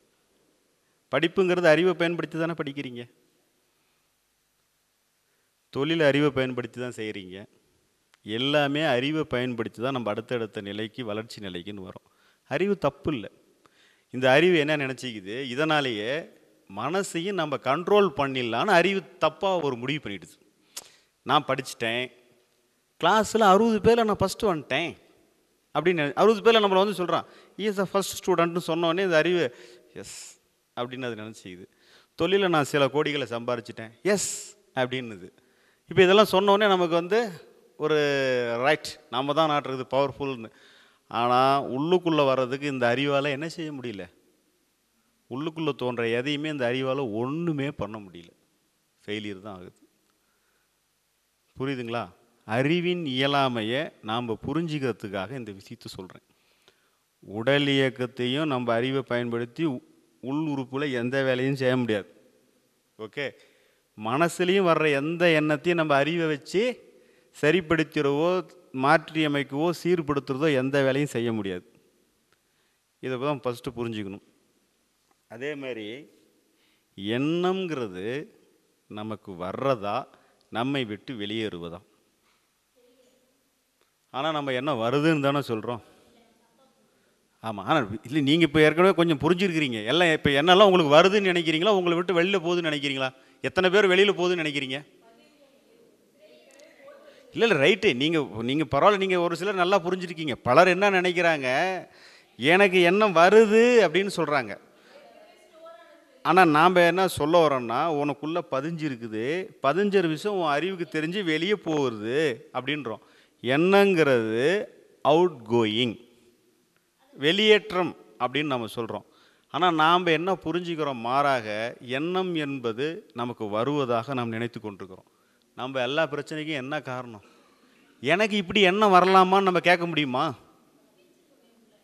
[SPEAKER 3] படிப்புங்கிறது அறிவை பயன்படுத்தி தானே படிக்கிறீங்க தொழில் அறிவை பயன்படுத்தி தான் செய்கிறீங்க எல்லாமே அறிவை பயன்படுத்தி தான் நம்ம அடுத்தடுத்த நிலைக்கு வளர்ச்சி நிலைக்குன்னு வரும் அறிவு தப்பு இல்லை இந்த அறிவு என்ன நினச்சிக்குது இதனாலேயே மனசையும் நம்ம கண்ட்ரோல் பண்ணிடலான்னு அறிவு தப்பாக ஒரு முடிவு பண்ணிடுச்சு நான் படிச்சிட்டேன் கிளாஸில் அறுபது பேரில் நான் ஃபஸ்ட்டு வந்துட்டேன் அப்படின்னு அறுபது பேரில் நம்மளை வந்து சொல்கிறான் இஎஸ் அ ஃபஸ்ட் ஸ்டூடெண்ட்னு சொன்னோடனே இந்த அறிவு எஸ் அப்படின்னு அது நினச்சிக்குது தொழிலில் நான் சில கோடிகளை சம்பாரிச்சிட்டேன் எஸ் அப்படின்னுது இப்போ இதெல்லாம் சொன்னோடனே நமக்கு வந்து ஒரு ரைட் நம்ம தான் நாட்டுறது பவர்ஃபுல்னு ஆனால் உள்ளுக்குள்ளே வர்றதுக்கு இந்த அறிவால் என்ன செய்ய முடியல உள்ளுக்குள்ளே தோன்ற எதையுமே இந்த அறிவால் ஒன்றுமே பண்ண முடியல ஃபெயிலியர் தான் ஆகுது புரியுதுங்களா அறிவின் இயலாமையை நாம் புரிஞ்சுக்கிறதுக்காக இந்த விஷயத்தை சொல்கிறேன் உடல் இயக்கத்தையும் நம்ம அறிவை பயன்படுத்தி உள் உறுப்பில் எந்த வேலையும் செய்ய முடியாது ஓகே மனசுலேயும் வர்ற எந்த எண்ணத்தையும் நம்ம அறிவை வச்சு சரிப்படுத்திடவோ மாற்றியமைக்கவோ சீர்படுத்துகிறதோ எந்த வேலையும் செய்ய முடியாது இதை தான் ஃபஸ்ட்டு புரிஞ்சுக்கணும் அதே மாதிரி எண்ணம்ங்கிறது நமக்கு வர்றதா நம்மை விட்டு வெளியேறுவதா ஆனால் நம்ம என்ன வருதுன்னு தானே சொல்கிறோம் ஆமாம் ஆனால் இல்லை நீங்கள் இப்போ ஏற்கனவே கொஞ்சம் புரிஞ்சுருக்கிறீங்க எல்லாம் இப்போ என்னெல்லாம் உங்களுக்கு வருதுன்னு நினைக்கிறீங்களா உங்களை விட்டு வெளியில் போகுதுன்னு நினைக்கிறீங்களா எத்தனை பேர் வெளியில் போகுதுன்னு நினைக்கிறீங்க இல்லை இல்லை ரைட்டு நீங்கள் நீங்கள் பரவாயில்ல நீங்கள் ஒரு சிலர் நல்லா புரிஞ்சுருக்கீங்க பலர் என்ன நினைக்கிறாங்க எனக்கு என்ன வருது அப்படின்னு சொல்கிறாங்க ஆனால் நாம் என்ன சொல்ல வரோன்னா உனக்குள்ளே பதிஞ்சிருக்குது பதிஞ்சர் விஷயம் உன் அறிவுக்கு தெரிஞ்சு வெளியே போகிறது அப்படின்றோம் எண்ணங்கிறது அவுட் கோயிங் வெளியேற்றம் அப்படின்னு நம்ம சொல்கிறோம் ஆனால் நாம் என்ன புரிஞ்சுக்கிறோம் மாறாக எண்ணம் என்பது நமக்கு வருவதாக நாம் நினைத்து கொண்டிருக்கிறோம் நம்ம எல்லா பிரச்சனைக்கும் என்ன காரணம் எனக்கு இப்படி என்ன வரலாமான்னு நம்ம கேட்க முடியுமா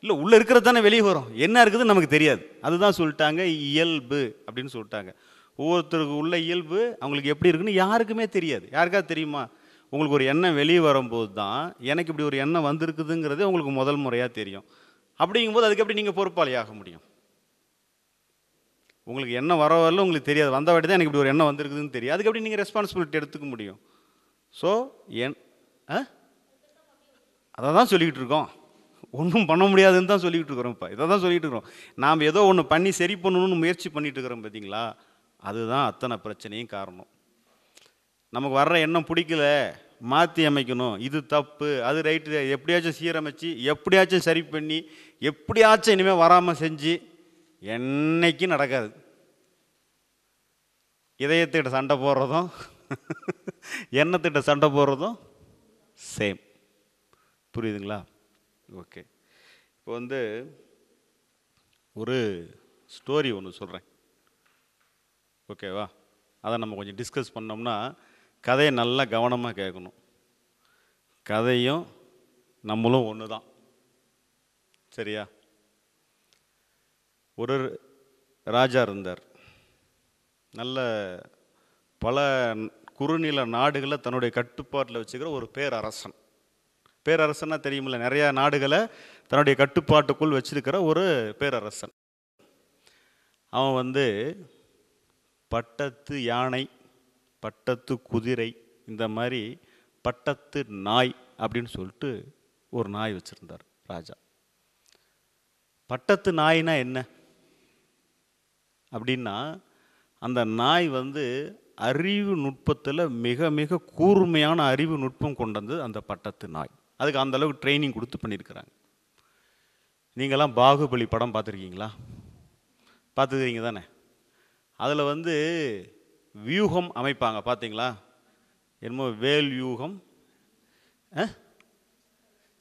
[SPEAKER 3] இல்லை உள்ளே இருக்கிறது தானே வெளியே வரும் என்ன இருக்குதுன்னு நமக்கு தெரியாது அதுதான் சொல்லிட்டாங்க இயல்பு அப்படின்னு சொல்லிட்டாங்க ஒவ்வொருத்தருக்கு உள்ள இயல்பு அவங்களுக்கு எப்படி இருக்குன்னு யாருக்குமே தெரியாது யாருக்காவது தெரியுமா உங்களுக்கு ஒரு எண்ணம் வெளியே வரும்போது தான் எனக்கு இப்படி ஒரு எண்ணம் வந்திருக்குதுங்கிறதே உங்களுக்கு முதல் முறையாக தெரியும் அப்படிங்கும்போது அதுக்கு எப்படி நீங்கள் பொறுப்பாளி ஆக முடியும் உங்களுக்கு என்ன வர வரல உங்களுக்கு தெரியாது வந்த வாட்டி தான் எனக்கு இப்படி ஒரு எண்ணம் வந்திருக்குதுன்னு தெரியும் அதுக்கு அப்படி நீங்கள் ரெஸ்பான்சிபிலிட்டி எடுத்துக்க முடியும் ஸோ என் அதை தான் சொல்லிக்கிட்டு இருக்கோம் ஒன்றும் பண்ண முடியாதுன்னு தான் சொல்லிக்கிட்டு இருக்கிறோம் இப்போ இதை தான் சொல்லிகிட்டு இருக்கிறோம் நாம் ஏதோ ஒன்று பண்ணி சரி பண்ணணும்னு முயற்சி பண்ணிகிட்டு இருக்கிறோம் பார்த்தீங்களா அதுதான் அத்தனை பிரச்சனையும் காரணம் நமக்கு வர்ற எண்ணம் பிடிக்கல மாற்றி அமைக்கணும் இது தப்பு அது ரைட்டு எப்படியாச்சும் சீரமைச்சு எப்படியாச்சும் சரி பண்ணி எப்படியாச்சும் இனிமேல் வராமல் செஞ்சு என்னைக்கும் நடக்காது இதயத்திட்ட சண்டை போடுறதும் எண்ணத்திட்ட சண்டை போடுறதும் சேம் புரியுதுங்களா ஓகே இப்போ வந்து ஒரு ஸ்டோரி ஒன்று சொல்கிறேன் ஓகேவா அதை நம்ம கொஞ்சம் டிஸ்கஸ் பண்ணோம்னா கதையை நல்லா கவனமாக கேட்கணும் கதையும் நம்மளும் ஒன்று தான் சரியா ஒரு ராஜா இருந்தார் நல்ல பல குறுநில நாடுகளை தன்னுடைய கட்டுப்பாட்டில் வச்சுக்கிற ஒரு பேரரசன் பேரரசன்னா தெரியுமில்ல நிறையா நாடுகளை தன்னுடைய கட்டுப்பாட்டுக்குள் வச்சிருக்கிற ஒரு பேரரசன் அவன் வந்து பட்டத்து யானை பட்டத்து குதிரை இந்த மாதிரி பட்டத்து நாய் அப்படின்னு சொல்லிட்டு ஒரு நாய் வச்சுருந்தார் ராஜா பட்டத்து நாயினா என்ன அப்படின்னா அந்த நாய் வந்து அறிவு நுட்பத்தில் மிக மிக கூர்மையான அறிவு நுட்பம் கொண்டது அந்த பட்டத்து நாய் அதுக்கு அந்த அளவுக்கு ட்ரைனிங் கொடுத்து பண்ணியிருக்கிறாங்க நீங்களாம் பாகுபலி படம் பார்த்துருக்கீங்களா பார்த்துக்கிறீங்க தானே அதில் வந்து வியூகம் அமைப்பாங்க பார்த்தீங்களா என்னமோ வேல் வியூகம்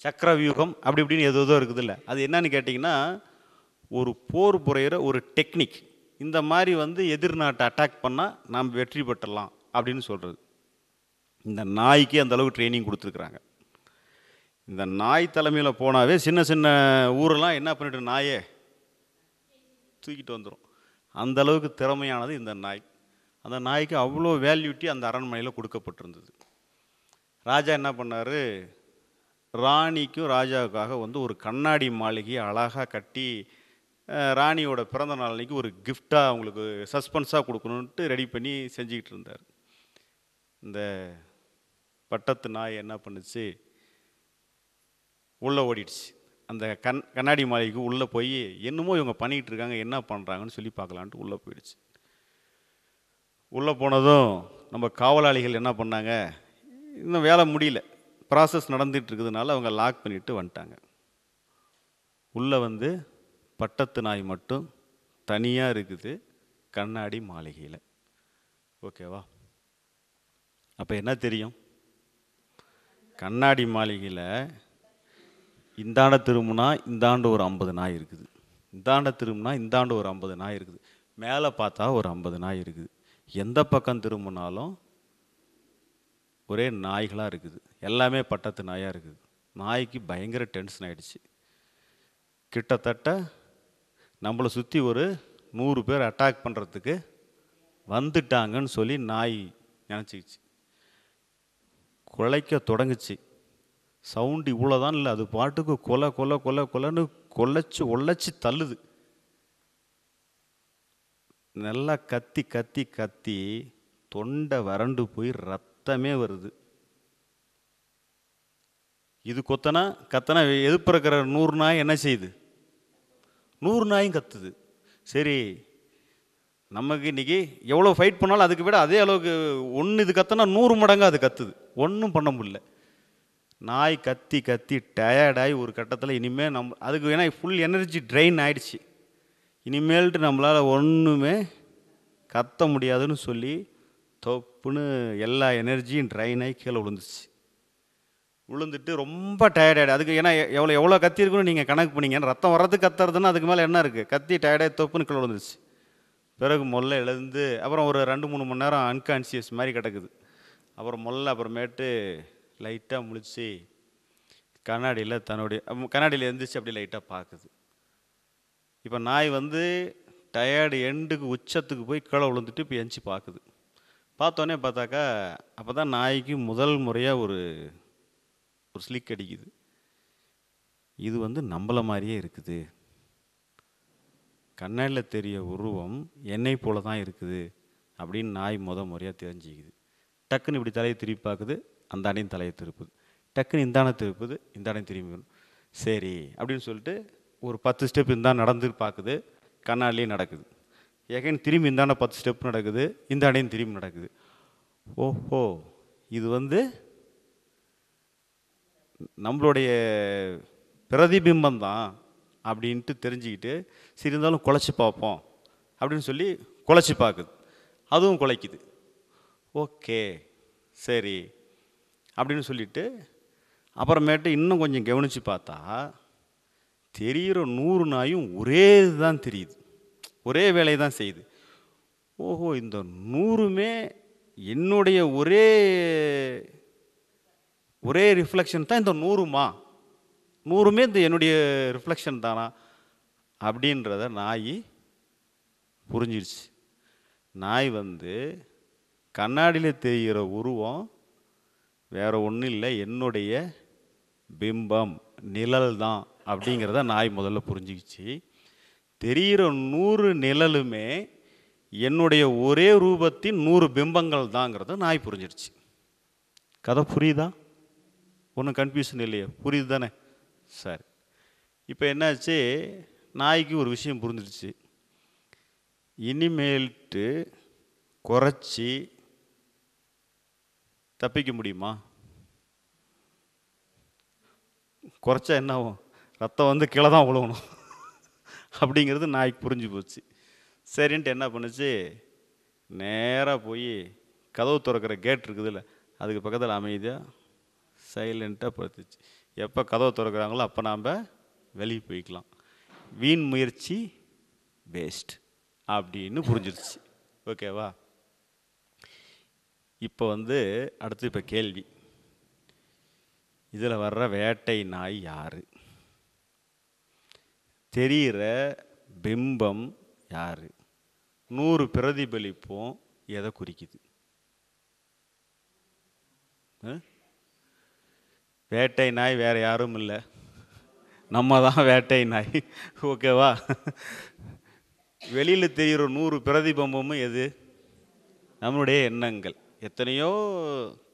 [SPEAKER 3] சக்கர வியூகம் அப்படி இப்படின்னு எதோ இருக்குது இருக்குதுல்ல அது என்னன்னு கேட்டிங்கன்னா ஒரு போர் புரையிற ஒரு டெக்னிக் இந்த மாதிரி வந்து எதிர்நாட்டை அட்டாக் பண்ணால் நாம் வெற்றி பெற்றலாம் அப்படின்னு சொல்கிறது இந்த நாய்க்கு அளவுக்கு ட்ரைனிங் கொடுத்துருக்குறாங்க இந்த நாய் தலைமையில் போனாவே சின்ன சின்ன ஊரெல்லாம் என்ன பண்ணிட்டு நாயே தூக்கிட்டு வந்துடும் அந்த அளவுக்கு திறமையானது இந்த நாய் அந்த நாய்க்கு அவ்வளோ வேல்யூட்டி அந்த அரண்மனையில் கொடுக்கப்பட்டிருந்தது ராஜா என்ன பண்ணார் ராணிக்கும் ராஜாவுக்காக வந்து ஒரு கண்ணாடி மாளிகையை அழகாக கட்டி ராணியோட பிறந்த நாள் அன்றைக்கி ஒரு கிஃப்டாக அவங்களுக்கு சஸ்பென்ஸாக கொடுக்கணுன்ட்டு ரெடி பண்ணி செஞ்சுக்கிட்டு இருந்தார் இந்த பட்டத்து நாய் என்ன பண்ணுச்சு உள்ளே ஓடிடுச்சு அந்த கண் கண்ணாடி மாளிகைக்கு உள்ளே போய் என்னமோ இவங்க பண்ணிகிட்டு இருக்காங்க என்ன பண்ணுறாங்கன்னு சொல்லி பார்க்கலான்ட்டு உள்ளே போயிடுச்சு உள்ளே போனதும் நம்ம காவலாளிகள் என்ன பண்ணாங்க இன்னும் வேலை முடியல ப்ராசஸ் நடந்துகிட்டு இருக்கிறதுனால அவங்க லாக் பண்ணிவிட்டு வந்துட்டாங்க உள்ளே வந்து பட்டத்து நாய் மட்டும் தனியாக இருக்குது கண்ணாடி மாளிகையில் ஓகேவா அப்போ என்ன தெரியும் கண்ணாடி மாளிகையில் இந்தாண்ட திரும்பினா இந்தாண்டு ஒரு ஐம்பது நாய் இருக்குது இந்தாண்ட திரும்பினா இந்தாண்டு ஒரு ஐம்பது நாய் இருக்குது மேலே பார்த்தா ஒரு ஐம்பது நாய் இருக்குது எந்த பக்கம் திரும்பினாலும் ஒரே நாய்களாக இருக்குது எல்லாமே பட்டத்து நாயாக இருக்குது நாய்க்கு பயங்கர டென்ஷன் ஆகிடுச்சு கிட்டத்தட்ட நம்மளை சுற்றி ஒரு நூறு பேர் அட்டாக் பண்ணுறதுக்கு வந்துட்டாங்கன்னு சொல்லி நாய் நினச்சிக்கிச்சு குலைக்க தொடங்குச்சு சவுண்டு இவ்வளோதான் இல்லை அது பாட்டுக்கு கொலை கொலை கொலை கொலைன்னு கொலைச்சி ஒழைச்சி தள்ளுது நல்லா கத்தி கத்தி கத்தி தொண்டை வறண்டு போய் ரத்தமே வருது இது கொத்தனா கத்தனா எதிர்ப்பு இருக்கிற நூறு நாய் என்ன செய்யுது நூறு நாயும் கத்துது சரி நமக்கு இன்றைக்கி எவ்வளோ ஃபைட் பண்ணாலும் அதுக்கு விட அதே அளவுக்கு ஒன்று இது கத்துனா நூறு மடங்கு அது கத்துது ஒன்றும் பண்ண முடியல நாய் கத்தி கத்தி டயர்டாகி ஒரு கட்டத்தில் இனிமேல் நம்ம அதுக்கு வேணால் ஃபுல் எனர்ஜி ட்ரெயின் ஆகிடுச்சு இனிமேல்ட்டு நம்மளால் ஒன்றுமே கத்த முடியாதுன்னு சொல்லி தொப்புன்னு எல்லா எனர்ஜியும் ட்ரெயின் ஆகி கீழே விழுந்துச்சு விழுந்துட்டு ரொம்ப டயர்டாயிடு அதுக்கு ஏன்னா எவ்வளோ எவ்வளோ கத்தி இருக்குன்னு நீங்கள் கணக்கு பண்ணிங்க ரத்தம் வர்றது கத்துறதுன்னு அதுக்கு மேலே என்ன இருக்குது கத்தி டயர்டாகி தொப்புன்னு கீழே விழுந்துருச்சு பிறகு மொல்லை எழுந்து அப்புறம் ஒரு ரெண்டு மூணு மணி நேரம் அன்கான்சியஸ் மாதிரி கிடக்குது அப்புறம் மொல்ல அப்புறமேட்டு லைட்டாக முழிச்சு கண்ணாடியில் தன்னுடைய கண்ணாடியில் எழுந்துச்சு அப்படி லைட்டாக பார்க்குது இப்போ நாய் வந்து டயர்டு எண்டுக்கு உச்சத்துக்கு போய் கீழே விழுந்துட்டு இப்போ எஞ்சி பார்க்குது பார்த்தோன்னே பார்த்தாக்கா அப்போ தான் நாய்க்கு முதல் முறையாக ஒரு ஒரு ஸ்லிக் அடிக்குது இது வந்து நம்மளை மாதிரியே இருக்குது கண்ணாடியில் தெரிய உருவம் என்னை போல தான் இருக்குது அப்படின்னு நாய் முத முறையாக தெரிஞ்சிக்குது டக்குன்னு இப்படி தலையை திருப்பி பார்க்குது அந்த அணையும் தலையை திருப்புது டக்குன்னு இந்தானை திருப்புது இந்த அணையும் திரும்பி சரி அப்படின்னு சொல்லிட்டு ஒரு பத்து ஸ்டெப் இந்தா நடந்து பார்க்குது கண்ணாடிலேயே நடக்குது எகைன் திரும்பி இந்தாண்ட பத்து ஸ்டெப் நடக்குது இந்த அடையும் திரும்பி நடக்குது ஓஹோ இது வந்து நம்மளுடைய பிரதிபிம்பம் தான் அப்படின்ட்டு தெரிஞ்சுக்கிட்டு சரி இருந்தாலும் குலைச்சி பார்ப்போம் அப்படின்னு சொல்லி குலைச்சி பார்க்குது அதுவும் குலைக்குது ஓகே சரி அப்படின்னு சொல்லிட்டு அப்புறமேட்டு இன்னும் கொஞ்சம் கவனித்து பார்த்தா தெரிகிற நூறு நாயும் ஒரே இதுதான் தெரியுது ஒரே வேலையை தான் செய்யுது ஓஹோ இந்த நூறுமே என்னுடைய ஒரே ஒரே ரிஃப்ளெக்ஷன் தான் இந்த நூறுமா நூறுமே இந்த என்னுடைய ரிஃப்ளெக்ஷன் தானா அப்படின்றத நாய் புரிஞ்சிடுச்சு நாய் வந்து கண்ணாடியில் தெரிகிற உருவம் வேறு ஒன்றும் இல்லை என்னுடைய பிம்பம் நிழல் தான் அப்படிங்கிறத நாய் முதல்ல புரிஞ்சுக்கிச்சு தெரிகிற நூறு நிழலுமே என்னுடைய ஒரே ரூபத்தின் நூறு பிம்பங்கள் தாங்கிறத நாய் புரிஞ்சிடுச்சு கதை புரியுதா ஒன்றும் கன்ஃபியூஷன் இல்லையே புரியுது தானே சரி இப்போ என்னாச்சு நாய்க்கு ஒரு விஷயம் புரிஞ்சிடுச்சு இனிமேல்ட்டு குறைச்சி தப்பிக்க முடியுமா குறைச்சா என்ன ஆகும் ரத்தம் வந்து கீழே தான் உழுவணும் அப்படிங்கிறது நாய்க்கு புரிஞ்சு போச்சு சரின்ட்டு என்ன பண்ணுச்சு நேராக போய் கதவு திறக்கிற கேட் இருக்குதுல்ல அதுக்கு பக்கத்தில் அமைதியாக சைலண்ட்டாக பொறுத்துச்சு எப்போ கதவை திறக்கிறாங்களோ அப்போ நாம் வெளியே போய்க்கலாம் வீண் முயற்சி வேஸ்ட் அப்படின்னு புரிஞ்சிருச்சு ஓகேவா இப்போ வந்து அடுத்து இப்போ கேள்வி இதில் வர்ற வேட்டை நாய் யார் தெரிகிற பிம்பம் யார் நூறு பிரதிபலிப்பும் எதை குறிக்குது வேட்டை நாய் வேறு யாரும் இல்லை நம்ம தான் வேட்டை நாய் ஓகேவா வெளியில் தெரிகிற நூறு பிரதிபம்பமும் எது நம்மளுடைய எண்ணங்கள் எத்தனையோ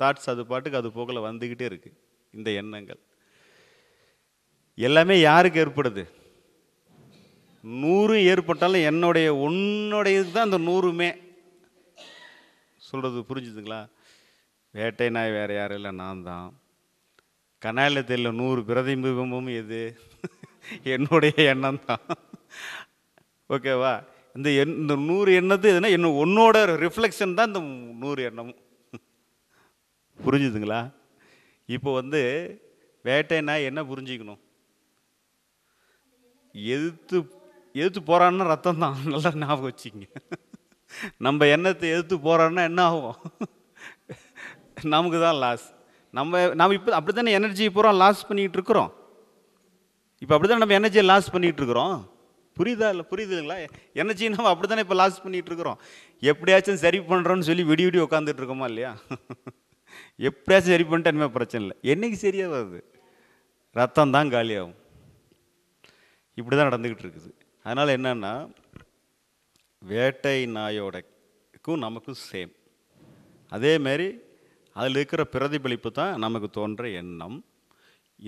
[SPEAKER 3] தாட்ஸ் அது பாட்டுக்கு அது போக்கில் வந்துக்கிட்டே இருக்குது இந்த எண்ணங்கள் எல்லாமே யாருக்கு ஏற்படுது நூறு ஏற்பட்டாலும் என்னுடைய உன்னுடையது தான் அந்த நூறுமே சொல்கிறது புரிஞ்சுதுங்களா வேட்டை நாய் வேறு யாரும் இல்லை நான் தான் கனாலத்தில் நூறு பிரதிபிம்பமும் எது என்னுடைய எண்ணம் தான் ஓகேவா இந்த எண் இந்த நூறு எண்ணத்து எதுனா என்ன உன்னோட ரிஃப்ளெக்ஷன் தான் இந்த நூறு எண்ணமும் புரிஞ்சுதுங்களா இப்போ வந்து வேட்டைன்னா என்ன புரிஞ்சிக்கணும் எதிர்த்து எதிர்த்து போகிறான்னா ரத்தம் தான் நல்லா ஞாபகம் வச்சுங்க நம்ம எண்ணத்தை எதிர்த்து போகிறான்னா என்ன ஆகும் நமக்கு தான் லாஸ் நம்ம நாம் இப்போ அப்படி தானே எனர்ஜி பூரா லாஸ் பண்ணிகிட்டு இருக்கிறோம் இப்போ அப்படி தானே நம்ம எனர்ஜியை லாஸ் பண்ணிகிட்டு இருக்கிறோம் புரியுதா இல்லை புரியுதுங்களா எனர்ஜி நம்ம அப்படி தானே இப்போ லாஸ் பண்ணிகிட்டு இருக்கிறோம் எப்படியாச்சும் சரி பண்ணுறோன்னு சொல்லி விடி விடி உட்காந்துட்டு இருக்கோமா இல்லையா எப்படியாச்சும் சரி பண்ணிட்டு இனிமேல் பிரச்சனை இல்லை என்றைக்கு சரியாக வருது ரத்தம் தான் காலியாகும் இப்படி தான் நடந்துக்கிட்டு இருக்குது அதனால் என்னென்னா வேட்டை நாயோடக்கும் நமக்கும் சேம் அதேமாரி அதில் இருக்கிற பிரதிபலிப்பு தான் நமக்கு தோன்ற எண்ணம்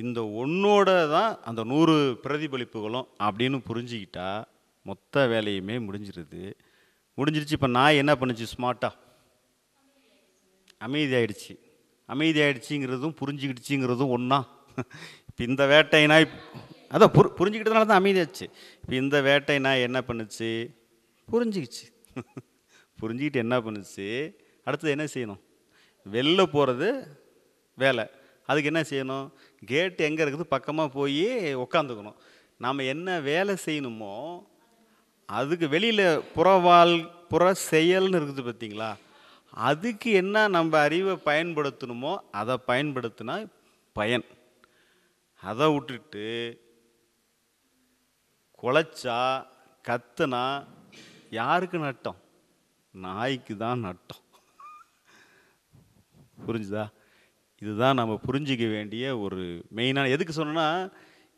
[SPEAKER 3] இந்த ஒன்றோட தான் அந்த நூறு பிரதிபலிப்புகளும் அப்படின்னு புரிஞ்சிக்கிட்டா மொத்த வேலையுமே முடிஞ்சிருது முடிஞ்சிருச்சு இப்போ நான் என்ன பண்ணுச்சு ஸ்மார்ட்டாக அமைதியாயிடுச்சு அமைதியாயிடுச்சிங்கிறதும் புரிஞ்சுக்கிடுச்சிங்கிறதும் ஒன்றா இப்போ இந்த வேட்டை நான் அதான் புரி புரிஞ்சுக்கிட்டதுனால தான் அமைதியாச்சு இப்போ இந்த வேட்டை நான் என்ன பண்ணுச்சு புரிஞ்சிக்கிச்சு புரிஞ்சுக்கிட்டு என்ன பண்ணுச்சு அடுத்தது என்ன செய்யணும் வெளில போகிறது வேலை அதுக்கு என்ன செய்யணும் கேட்டு எங்கே இருக்குது பக்கமாக போய் உக்காந்துக்கணும் நாம் என்ன வேலை செய்யணுமோ அதுக்கு வெளியில் புறவால் புற செயல்னு இருக்குது பார்த்தீங்களா அதுக்கு என்ன நம்ம அறிவை பயன்படுத்தணுமோ அதை பயன்படுத்தினா பயன் அதை விட்டுட்டு குலைச்சா கத்துனா யாருக்கு நட்டம் நாய்க்கு தான் நட்டம் புரிஞ்சுதா இதுதான் நம்ம புரிஞ்சிக்க வேண்டிய ஒரு மெயினான எதுக்கு சொன்னோன்னா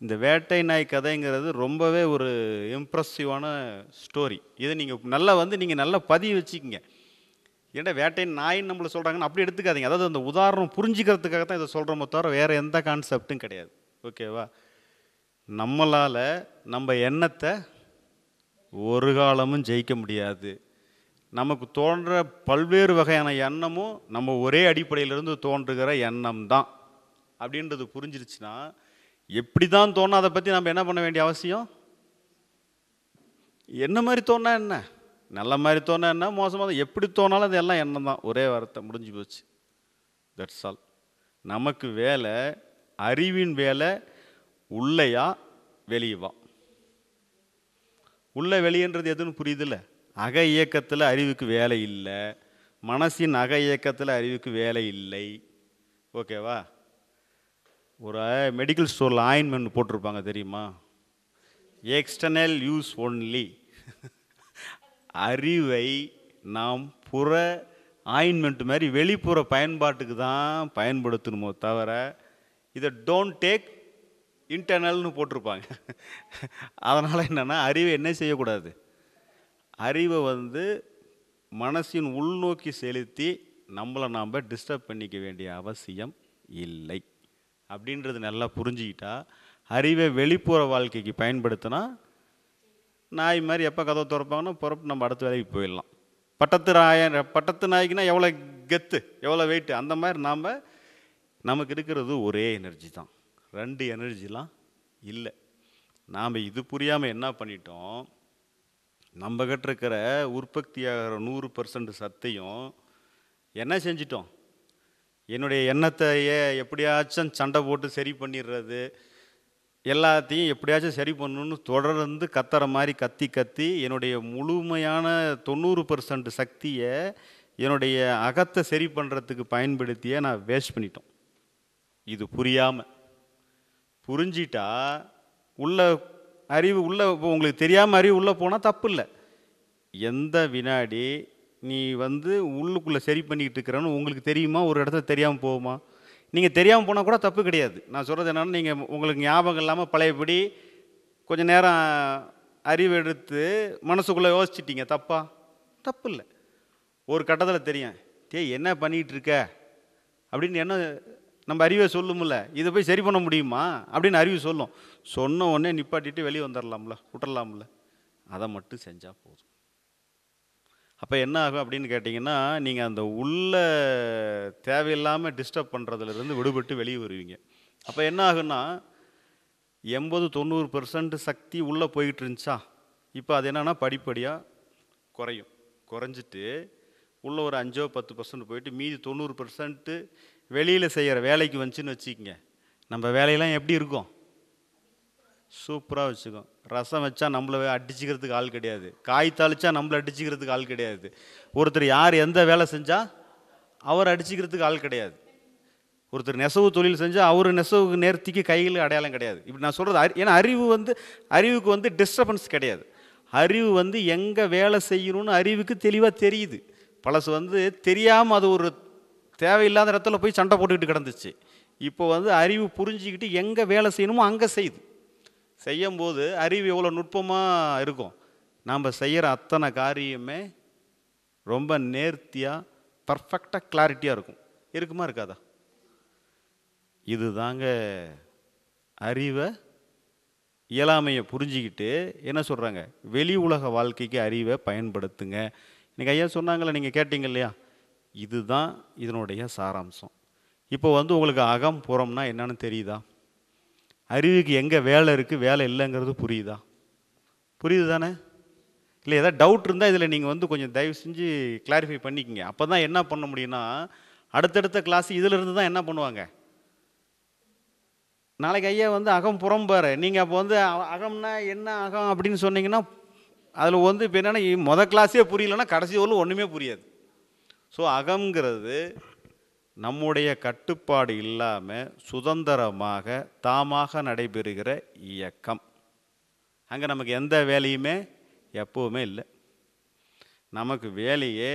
[SPEAKER 3] இந்த வேட்டை நாய் கதைங்கிறது ரொம்பவே ஒரு இம்ப்ரெஸிவான ஸ்டோரி இதை நீங்கள் நல்லா வந்து நீங்கள் நல்லா பதிவு வச்சுக்கிங்க ஏன்னா வேட்டை நாயின்னு நம்மளை சொல்கிறாங்கன்னு அப்படி எடுத்துக்காதீங்க அதாவது அந்த உதாரணம் புரிஞ்சுக்கிறதுக்காக தான் இதை சொல்கிறோமோ தவிர வேறு எந்த கான்செப்டும் கிடையாது ஓகேவா நம்மளால் நம்ம எண்ணத்தை ஒரு காலமும் ஜெயிக்க முடியாது நமக்கு தோன்ற பல்வேறு வகையான எண்ணமும் நம்ம ஒரே அடிப்படையிலிருந்து தோன்றுகிற எண்ணம் தான் அப்படின்றது புரிஞ்சிருச்சுன்னா எப்படி தான் தோணும் அதை பற்றி நம்ம என்ன பண்ண வேண்டிய அவசியம் என்ன மாதிரி தோணா என்ன நல்ல மாதிரி தோணா என்ன மோசமாக எப்படி தோணாலும் அது எல்லாம் எண்ணம் தான் ஒரே வார்த்தை முடிஞ்சு போச்சு தட்ஸ் ஆல் நமக்கு வேலை அறிவின் வேலை உள்ளையா வெளியவா உள்ள வெளியன்றது எதுன்னு புரியுதுல்ல அக இயக்கத்தில் அறிவுக்கு வேலை இல்லை மனசின் அக இயக்கத்தில் அறிவுக்கு வேலை இல்லை ஓகேவா ஒரு மெடிக்கல் ஸ்டோரில் ஆயின்மெண்ட் போட்டிருப்பாங்க தெரியுமா எக்ஸ்டர்னல் யூஸ் ஒன்லி அறிவை நாம் புற ஆயின்மெண்ட் மாதிரி வெளிப்புற பயன்பாட்டுக்கு தான் பயன்படுத்தணுமோ தவிர இதை டோன்ட் டேக் இன்டர்னல்னு போட்டிருப்பாங்க அதனால் என்னென்னா அறிவை என்ன செய்யக்கூடாது அறிவை வந்து மனசின் உள்நோக்கி செலுத்தி நம்மளை நாம் டிஸ்டர்ப் பண்ணிக்க வேண்டிய அவசியம் இல்லை அப்படின்றது நல்லா புரிஞ்சுக்கிட்டா அறிவை வெளிப்புற வாழ்க்கைக்கு பயன்படுத்தினா நாய் மாதிரி எப்போ கதவை திறப்பாங்கன்னா புறப்பு நம்ம அடுத்த வேலைக்கு போயிடலாம் பட்டத்து ராய பட்டத்து நாய்க்குன்னா எவ்வளோ கெத்து எவ்வளோ வெயிட்டு அந்த மாதிரி நாம் நமக்கு இருக்கிறது ஒரே எனர்ஜி தான் ரெண்டு எனர்ஜிலாம் இல்லை நாம் இது புரியாமல் என்ன பண்ணிட்டோம் நம்ம கிட்ட இருக்கிற உற்பத்தியாகிற நூறு பர்சன்ட் சத்தையும் என்ன செஞ்சிட்டோம் என்னுடைய எண்ணத்தையே எப்படியாச்சும் சண்டை போட்டு சரி பண்ணிடுறது எல்லாத்தையும் எப்படியாச்சும் சரி பண்ணணும்னு தொடர்ந்து கத்துற மாதிரி கத்தி கத்தி என்னுடைய முழுமையான தொண்ணூறு பர்சன்ட் சக்தியை என்னுடைய அகத்தை சரி பண்ணுறதுக்கு பயன்படுத்தியே நான் வேஸ்ட் பண்ணிட்டோம் இது புரியாமல் புரிஞ்சிட்டா உள்ள அறிவு உள்ளே இப்போ உங்களுக்கு தெரியாமல் அறிவு உள்ளே போனால் தப்பு இல்லை எந்த வினாடி நீ வந்து உள்ளுக்குள்ளே சரி பண்ணிக்கிட்டு இருக்கிறான்னு உங்களுக்கு தெரியுமா ஒரு இடத்துல தெரியாமல் போகுமா நீங்கள் தெரியாமல் போனால் கூட தப்பு கிடையாது நான் சொல்கிறது என்னென்னா நீங்கள் உங்களுக்கு ஞாபகம் இல்லாமல் பழையபடி கொஞ்சம் நேரம் அறிவு எடுத்து மனசுக்குள்ளே யோசிச்சிட்டிங்க தப்பா தப்பு இல்லை ஒரு கட்டத்தில் தெரியும் டே என்ன பண்ணிகிட்டு இருக்க அப்படின்னு என்ன நம்ம அறிவை சொல்லுமில்ல இதை போய் சரி பண்ண முடியுமா அப்படின்னு அறிவு சொல்லும் சொன்ன உடனே நிப்பாட்டிட்டு வெளியே வந்துடலாம்ல விட்டுறலாம்ல அதை மட்டும் செஞ்சால் போதும் அப்போ என்ன ஆகும் அப்படின்னு கேட்டிங்கன்னா நீங்கள் அந்த உள்ள தேவையில்லாமல் டிஸ்டர்ப் பண்ணுறதுலேருந்து விடுபட்டு வெளியே வருவீங்க அப்போ என்ன ஆகுன்னா எண்பது தொண்ணூறு பெர்சன்ட் சக்தி உள்ளே போயிட்டு இருந்துச்சா இப்போ அது என்னென்னா படிப்படியாக குறையும் குறைஞ்சிட்டு உள்ள ஒரு அஞ்சோ பத்து பர்சன்ட் போயிட்டு மீதி தொண்ணூறு பர்சன்ட்டு வெளியில் செய்கிற வேலைக்கு வந்துச்சுன்னு வச்சுக்கோங்க நம்ம வேலையெல்லாம் எப்படி இருக்கும் சூப்பராக வச்சுக்கோம் ரசம் வச்சா நம்மளை அடிச்சுக்கிறதுக்கு ஆள் கிடையாது காய் தாளிச்சா நம்மளை அடிச்சுக்கிறதுக்கு ஆள் கிடையாது ஒருத்தர் யார் எந்த வேலை செஞ்சால் அவர் அடிச்சுக்கிறதுக்கு ஆள் கிடையாது ஒருத்தர் நெசவு தொழில் செஞ்சால் அவர் நெசவு நேர்த்திக்கு கையில் அடையாளம் கிடையாது இப்படி நான் சொல்கிறது அறி ஏன்னா அறிவு வந்து அறிவுக்கு வந்து டிஸ்டர்பன்ஸ் கிடையாது அறிவு வந்து எங்கே வேலை செய்யணும்னு அறிவுக்கு தெளிவாக தெரியுது பழசு வந்து தெரியாமல் அது ஒரு தேவையில்லாத இடத்துல போய் சண்டை போட்டுக்கிட்டு கிடந்துச்சு இப்போ வந்து அறிவு புரிஞ்சிக்கிட்டு எங்கே வேலை செய்யணுமோ அங்கே செய்யுது செய்யும் போது அறிவு எவ்வளோ நுட்பமாக இருக்கும் நாம் செய்கிற அத்தனை காரியமே ரொம்ப நேர்த்தியாக பர்ஃபெக்டாக கிளாரிட்டியாக இருக்கும் இருக்குமா இருக்காதா இது தாங்க அறிவை இயலாமையை புரிஞ்சிக்கிட்டு என்ன சொல்கிறாங்க வெளி உலக வாழ்க்கைக்கு அறிவை பயன்படுத்துங்க இன்றைக்கி ஐயா சொன்னாங்களே நீங்கள் கேட்டீங்க இல்லையா இதுதான் இதனுடைய சாராம்சம் இப்போ வந்து உங்களுக்கு அகம் புறம்னா என்னென்னு தெரியுதா அறிவுக்கு எங்கே வேலை இருக்குது வேலை இல்லைங்கிறது புரியுதா புரியுது தானே இல்லை ஏதாவது டவுட் இருந்தால் இதில் நீங்கள் வந்து கொஞ்சம் தயவு செஞ்சு கிளாரிஃபை பண்ணிக்கங்க அப்போ தான் என்ன பண்ண முடியும்னா அடுத்தடுத்த கிளாஸ் இதிலிருந்து தான் என்ன பண்ணுவாங்க நாளைக்கு ஐயா வந்து அகம் பாரு நீங்கள் அப்போ வந்து அகம்னா என்ன அகம் அப்படின்னு சொன்னீங்கன்னா அதில் வந்து இப்போ என்னென்னா மொதல் கிளாஸே புரியலன்னா கடைசி ஒன்று ஒன்றுமே புரியாது ஸோ அகங்கிறது நம்முடைய கட்டுப்பாடு இல்லாமல் சுதந்திரமாக தாமாக நடைபெறுகிற இயக்கம் அங்கே நமக்கு எந்த வேலையுமே எப்போவுமே இல்லை நமக்கு வேலையே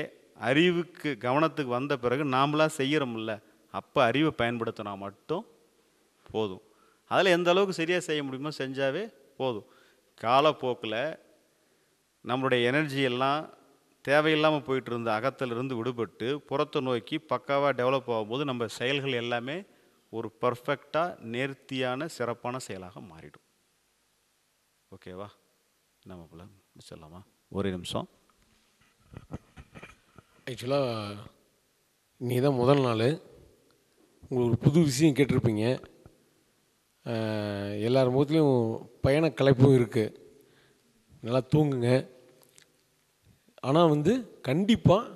[SPEAKER 3] அறிவுக்கு கவனத்துக்கு வந்த பிறகு நாமளாக செய்கிறோம்ல அப்போ அறிவை பயன்படுத்தினா மட்டும் போதும் அதில் எந்த அளவுக்கு சரியாக செய்ய முடியுமோ செஞ்சாவே போதும் காலப்போக்கில் நம்மளுடைய எனர்ஜி எல்லாம் தேவையில்லாமல் போயிட்டு இருந்த அகத்திலிருந்து விடுபட்டு புறத்தை நோக்கி பக்காவாக டெவலப் ஆகும்போது நம்ம செயல்கள் எல்லாமே ஒரு பர்ஃபெக்டாக நேர்த்தியான சிறப்பான செயலாக மாறிடும் ஓகேவா நம்ம பிள்ளை சொல்லாமா ஒரே நிமிஷம் ஆக்சுவலாக
[SPEAKER 1] நீ தான் முதல் நாள் உங்களுக்கு ஒரு புது விஷயம் கேட்டிருப்பீங்க எல்லார் முகத்துலேயும் பயண கலைப்பும் இருக்குது நல்லா தூங்குங்க ஆனால் வந்து கண்டிப்பாக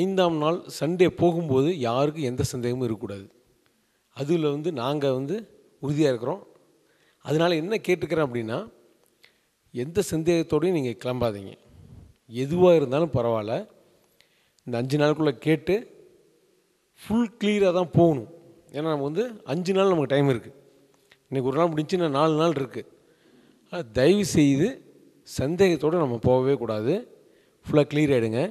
[SPEAKER 1] ஐந்தாம் நாள் சண்டே போகும்போது யாருக்கும் எந்த சந்தேகமும் இருக்கக்கூடாது அதில் வந்து நாங்கள் வந்து உறுதியாக இருக்கிறோம் அதனால் என்ன கேட்டுக்கிறேன் அப்படின்னா எந்த சந்தேகத்தோடையும் நீங்கள் கிளம்பாதீங்க எதுவாக இருந்தாலும் பரவாயில்ல இந்த அஞ்சு நாளுக்குள்ளே கேட்டு ஃபுல் கிளியராக தான் போகணும் ஏன்னா நம்ம வந்து அஞ்சு நாள் நமக்கு டைம் இருக்குது இன்றைக்கி ஒரு நாள் முடிஞ்சுன்னா நாலு நாள் இருக்குது தயவு செய்து சந்தேகத்தோடு நம்ம போகவே கூடாது ஃபுல்லாக கிளியர் ஆகிடுங்க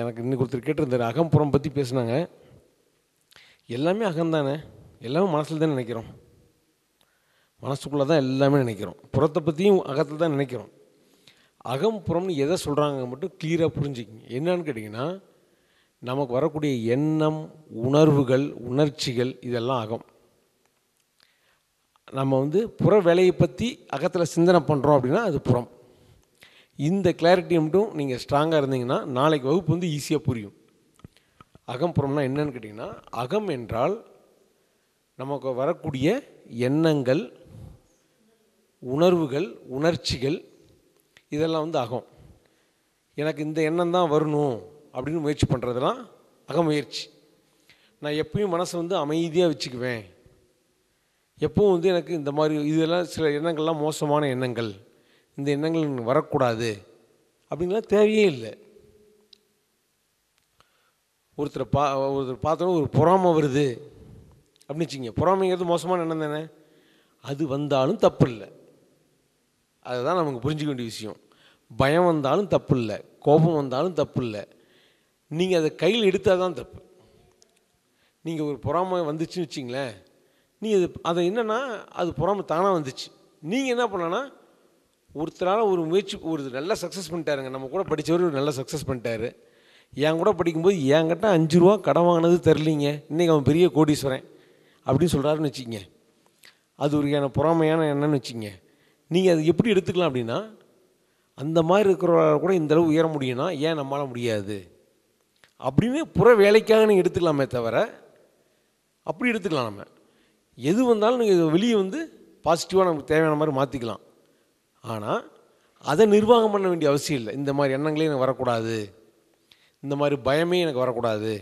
[SPEAKER 1] எனக்கு இன்னைக்கு ஒருத்தர் கேட்டிருந்தார் அகம்புறம் பற்றி பேசுனாங்க எல்லாமே அகம்தானே எல்லாமே மனசில் தான் நினைக்கிறோம் மனசுக்குள்ளே தான் எல்லாமே நினைக்கிறோம் புறத்தை பற்றியும் அகத்தில் தான் நினைக்கிறோம் அகம்புறம்னு எதை சொல்கிறாங்க மட்டும் கிளியராக புரிஞ்சுக்கிங்க என்னன்னு கேட்டிங்கன்னா நமக்கு வரக்கூடிய எண்ணம் உணர்வுகள் உணர்ச்சிகள் இதெல்லாம் அகம் நம்ம வந்து புற வேலையை பற்றி அகத்தில் சிந்தனை பண்ணுறோம் அப்படின்னா அது புறம் இந்த கிளாரிட்டி மட்டும் நீங்கள் ஸ்ட்ராங்காக இருந்தீங்கன்னா நாளைக்கு வகுப்பு வந்து ஈஸியாக புரியும் அகம்புறம்னா என்னன்னு கேட்டிங்கன்னா அகம் என்றால் நமக்கு வரக்கூடிய எண்ணங்கள் உணர்வுகள் உணர்ச்சிகள் இதெல்லாம் வந்து அகம் எனக்கு இந்த எண்ணம் தான் வரணும் அப்படின்னு முயற்சி அகம் அகமுயற்சி நான் எப்பயும் மனசை வந்து அமைதியாக வச்சுக்குவேன் எப்பவும் வந்து எனக்கு இந்த மாதிரி இதெல்லாம் சில எண்ணங்கள்லாம் மோசமான எண்ணங்கள் இந்த எண்ணங்கள் வரக்கூடாது அப்படிங்கலாம் தேவையே இல்லை ஒருத்தரை பா ஒருத்தர் பார்த்தோன்னா ஒரு பொறாமை வருது அப்படின்னு வச்சுங்க பொறாமைங்கிறது மோசமான எண்ணம் தானே அது வந்தாலும் தப்பு இல்லை அதுதான் நமக்கு புரிஞ்சுக்க வேண்டிய விஷயம் பயம் வந்தாலும் தப்பு இல்லை கோபம் வந்தாலும் தப்பு இல்லை நீங்கள் அதை கையில் எடுத்தால் தான் தப்பு நீங்கள் ஒரு பொறாமை வந்துச்சுன்னு வச்சிங்களேன் நீ அது அதை என்னென்னா அது பொறாமை தானாக வந்துச்சு நீங்கள் என்ன பண்ணனா ஒருத்தரால் ஒரு முயற்சி ஒரு நல்லா சக்ஸஸ் பண்ணிட்டாருங்க நம்ம கூட படித்தவர் நல்லா சக்ஸஸ் பண்ணிட்டாரு என் கூட படிக்கும்போது என்கிட்ட அஞ்சு ரூபா கடன் வாங்கினது தெரிலிங்க இன்றைக்கி அவன் பெரிய கோடீஸ்வரன் அப்படின்னு சொல்கிறாருன்னு வச்சுக்கோங்க அது ஒரு என பொறாமையான என்னன்னு வச்சுக்கோங்க நீங்கள் அது எப்படி எடுத்துக்கலாம் அப்படின்னா அந்த மாதிரி இருக்கிறவங்க கூட இந்தளவு உயர முடியும்னா ஏன் நம்மளால் முடியாது அப்படின்னு புற வேலைக்காக நீங்கள் எடுத்துக்கலாமே தவிர அப்படி எடுத்துக்கலாம் நம்ம எது வந்தாலும் நீங்கள் வெளியே வந்து பாசிட்டிவாக நமக்கு தேவையான மாதிரி மாற்றிக்கலாம் ஆனால் அதை நிர்வாகம் பண்ண வேண்டிய அவசியம் இல்லை இந்த மாதிரி எண்ணங்களே எனக்கு வரக்கூடாது இந்த மாதிரி பயமே எனக்கு வரக்கூடாது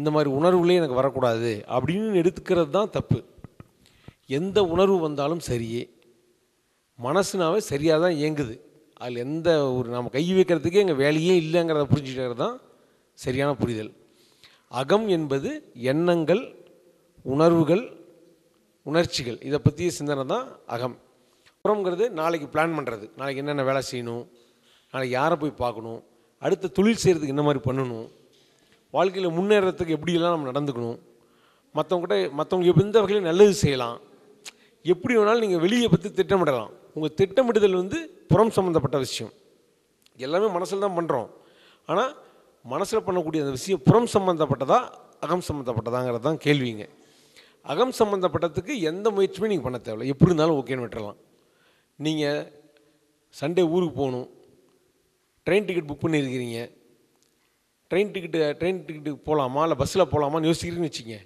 [SPEAKER 1] இந்த மாதிரி உணர்வுகளே எனக்கு வரக்கூடாது அப்படின்னு எடுத்துக்கிறது தான் தப்பு எந்த உணர்வு வந்தாலும் சரியே மனசுனாவே சரியாக தான் இயங்குது அதில் எந்த ஒரு நம்ம கை வைக்கிறதுக்கே எங்கள் வேலையே இல்லைங்கிறத புரிஞ்சுக்கிறது தான் சரியான புரிதல் அகம் என்பது எண்ணங்கள் உணர்வுகள் உணர்ச்சிகள் இதை பற்றிய சிந்தனை தான் அகம் அப்புறம்ங்கிறது நாளைக்கு பிளான் பண்ணுறது நாளைக்கு என்னென்ன வேலை செய்யணும் நாளைக்கு யாரை போய் பார்க்கணும் அடுத்த தொழில் செய்கிறதுக்கு என்ன மாதிரி பண்ணணும் வாழ்க்கையில் முன்னேறத்துக்கு எப்படியெல்லாம் நம்ம நடந்துக்கணும் மற்றவங்ககிட்ட மற்றவங்க எந்த வகையில் நல்லது செய்யலாம் எப்படி வேணாலும் நீங்கள் வெளியே பற்றி திட்டமிடலாம் உங்கள் திட்டமிடுதல் வந்து புறம் சம்மந்தப்பட்ட விஷயம் எல்லாமே மனசில் தான் பண்ணுறோம் ஆனால் மனசில் பண்ணக்கூடிய அந்த விஷயம் புறம் சம்மந்தப்பட்டதா அகம் சம்மந்தப்பட்டதாங்கிறது தான் கேள்விங்க அகம் சம்மந்தப்பட்டதுக்கு எந்த முயற்சியுமே நீங்கள் பண்ண தேவையில்லை எப்படி இருந்தாலும் ஓகேன்னு விட்டுறலாம் நீங்கள் சண்டே ஊருக்கு போகணும் ட்ரெயின் டிக்கெட் புக் பண்ணியிருக்கிறீங்க ட்ரெயின் டிக்கெட்டு ட்ரெயின் டிக்கெட்டுக்கு போகலாமா இல்லை பஸ்ஸில் போகலாமான்னு யோசிக்கிறீங்கன்னு வச்சுங்க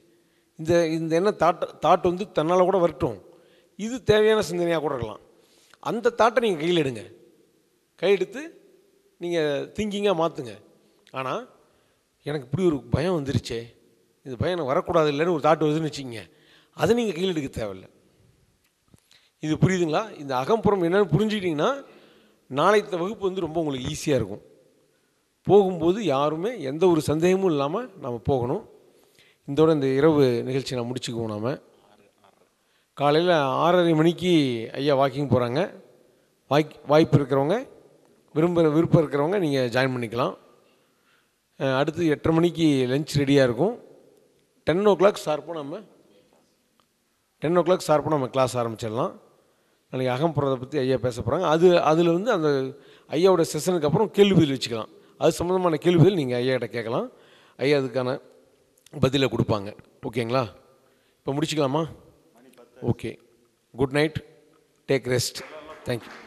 [SPEAKER 1] இந்த இந்த என்ன தாட் தாட் வந்து தன்னால் கூட வரட்டும் இது தேவையான சிந்தனையாக கூட இருக்கலாம் அந்த தாட்டை நீங்கள் கையில் எடுங்க கையெடுத்து நீங்கள் திங்கிங்காக மாற்றுங்க ஆனால் எனக்கு இப்படி ஒரு பயம் வந்துருச்சே இந்த பயம் எனக்கு வரக்கூடாது இல்லைன்னு ஒரு தாட் வருதுன்னு வச்சுக்கோங்க அதை நீங்கள் கையில் எடுக்க தேவையில்லை இது புரியுதுங்களா இந்த அகம்புறம் என்னென்னு புரிஞ்சுக்கிட்டிங்கன்னா இந்த வகுப்பு வந்து ரொம்ப உங்களுக்கு ஈஸியாக இருக்கும் போகும்போது யாருமே எந்த ஒரு சந்தேகமும் இல்லாமல் நம்ம போகணும் இதோட இந்த இரவு நிகழ்ச்சி நான் முடிச்சுக்குவோம் நாம் காலையில் ஆறரை மணிக்கு ஐயா வாக்கிங் போகிறாங்க வாய்க் வாய்ப்பு இருக்கிறவங்க விரும்ப விருப்பம் இருக்கிறவங்க நீங்கள் ஜாயின் பண்ணிக்கலாம் அடுத்து எட்டரை மணிக்கு லஞ்ச் ரெடியாக இருக்கும் டென் ஓ கிளாக் ஷார்ப்பாக நம்ம டென் ஓ கிளாக் ஷார்ப்பாக நம்ம கிளாஸ் ஆரம்பிச்சிடலாம் நாளைக்கு அகம்புறதை பற்றி ஐயா பேச போகிறாங்க அது அதில் வந்து அந்த ஐயாவோட செஷனுக்கு அப்புறம் கேள்விகள் வச்சுக்கலாம் அது சம்மந்தமான கேள்விகள் நீங்கள் ஐயாட்ட கேட்கலாம் ஐயா அதுக்கான பதிலை கொடுப்பாங்க ஓகேங்களா இப்போ முடிச்சுக்கலாமா okay good night take rest thank you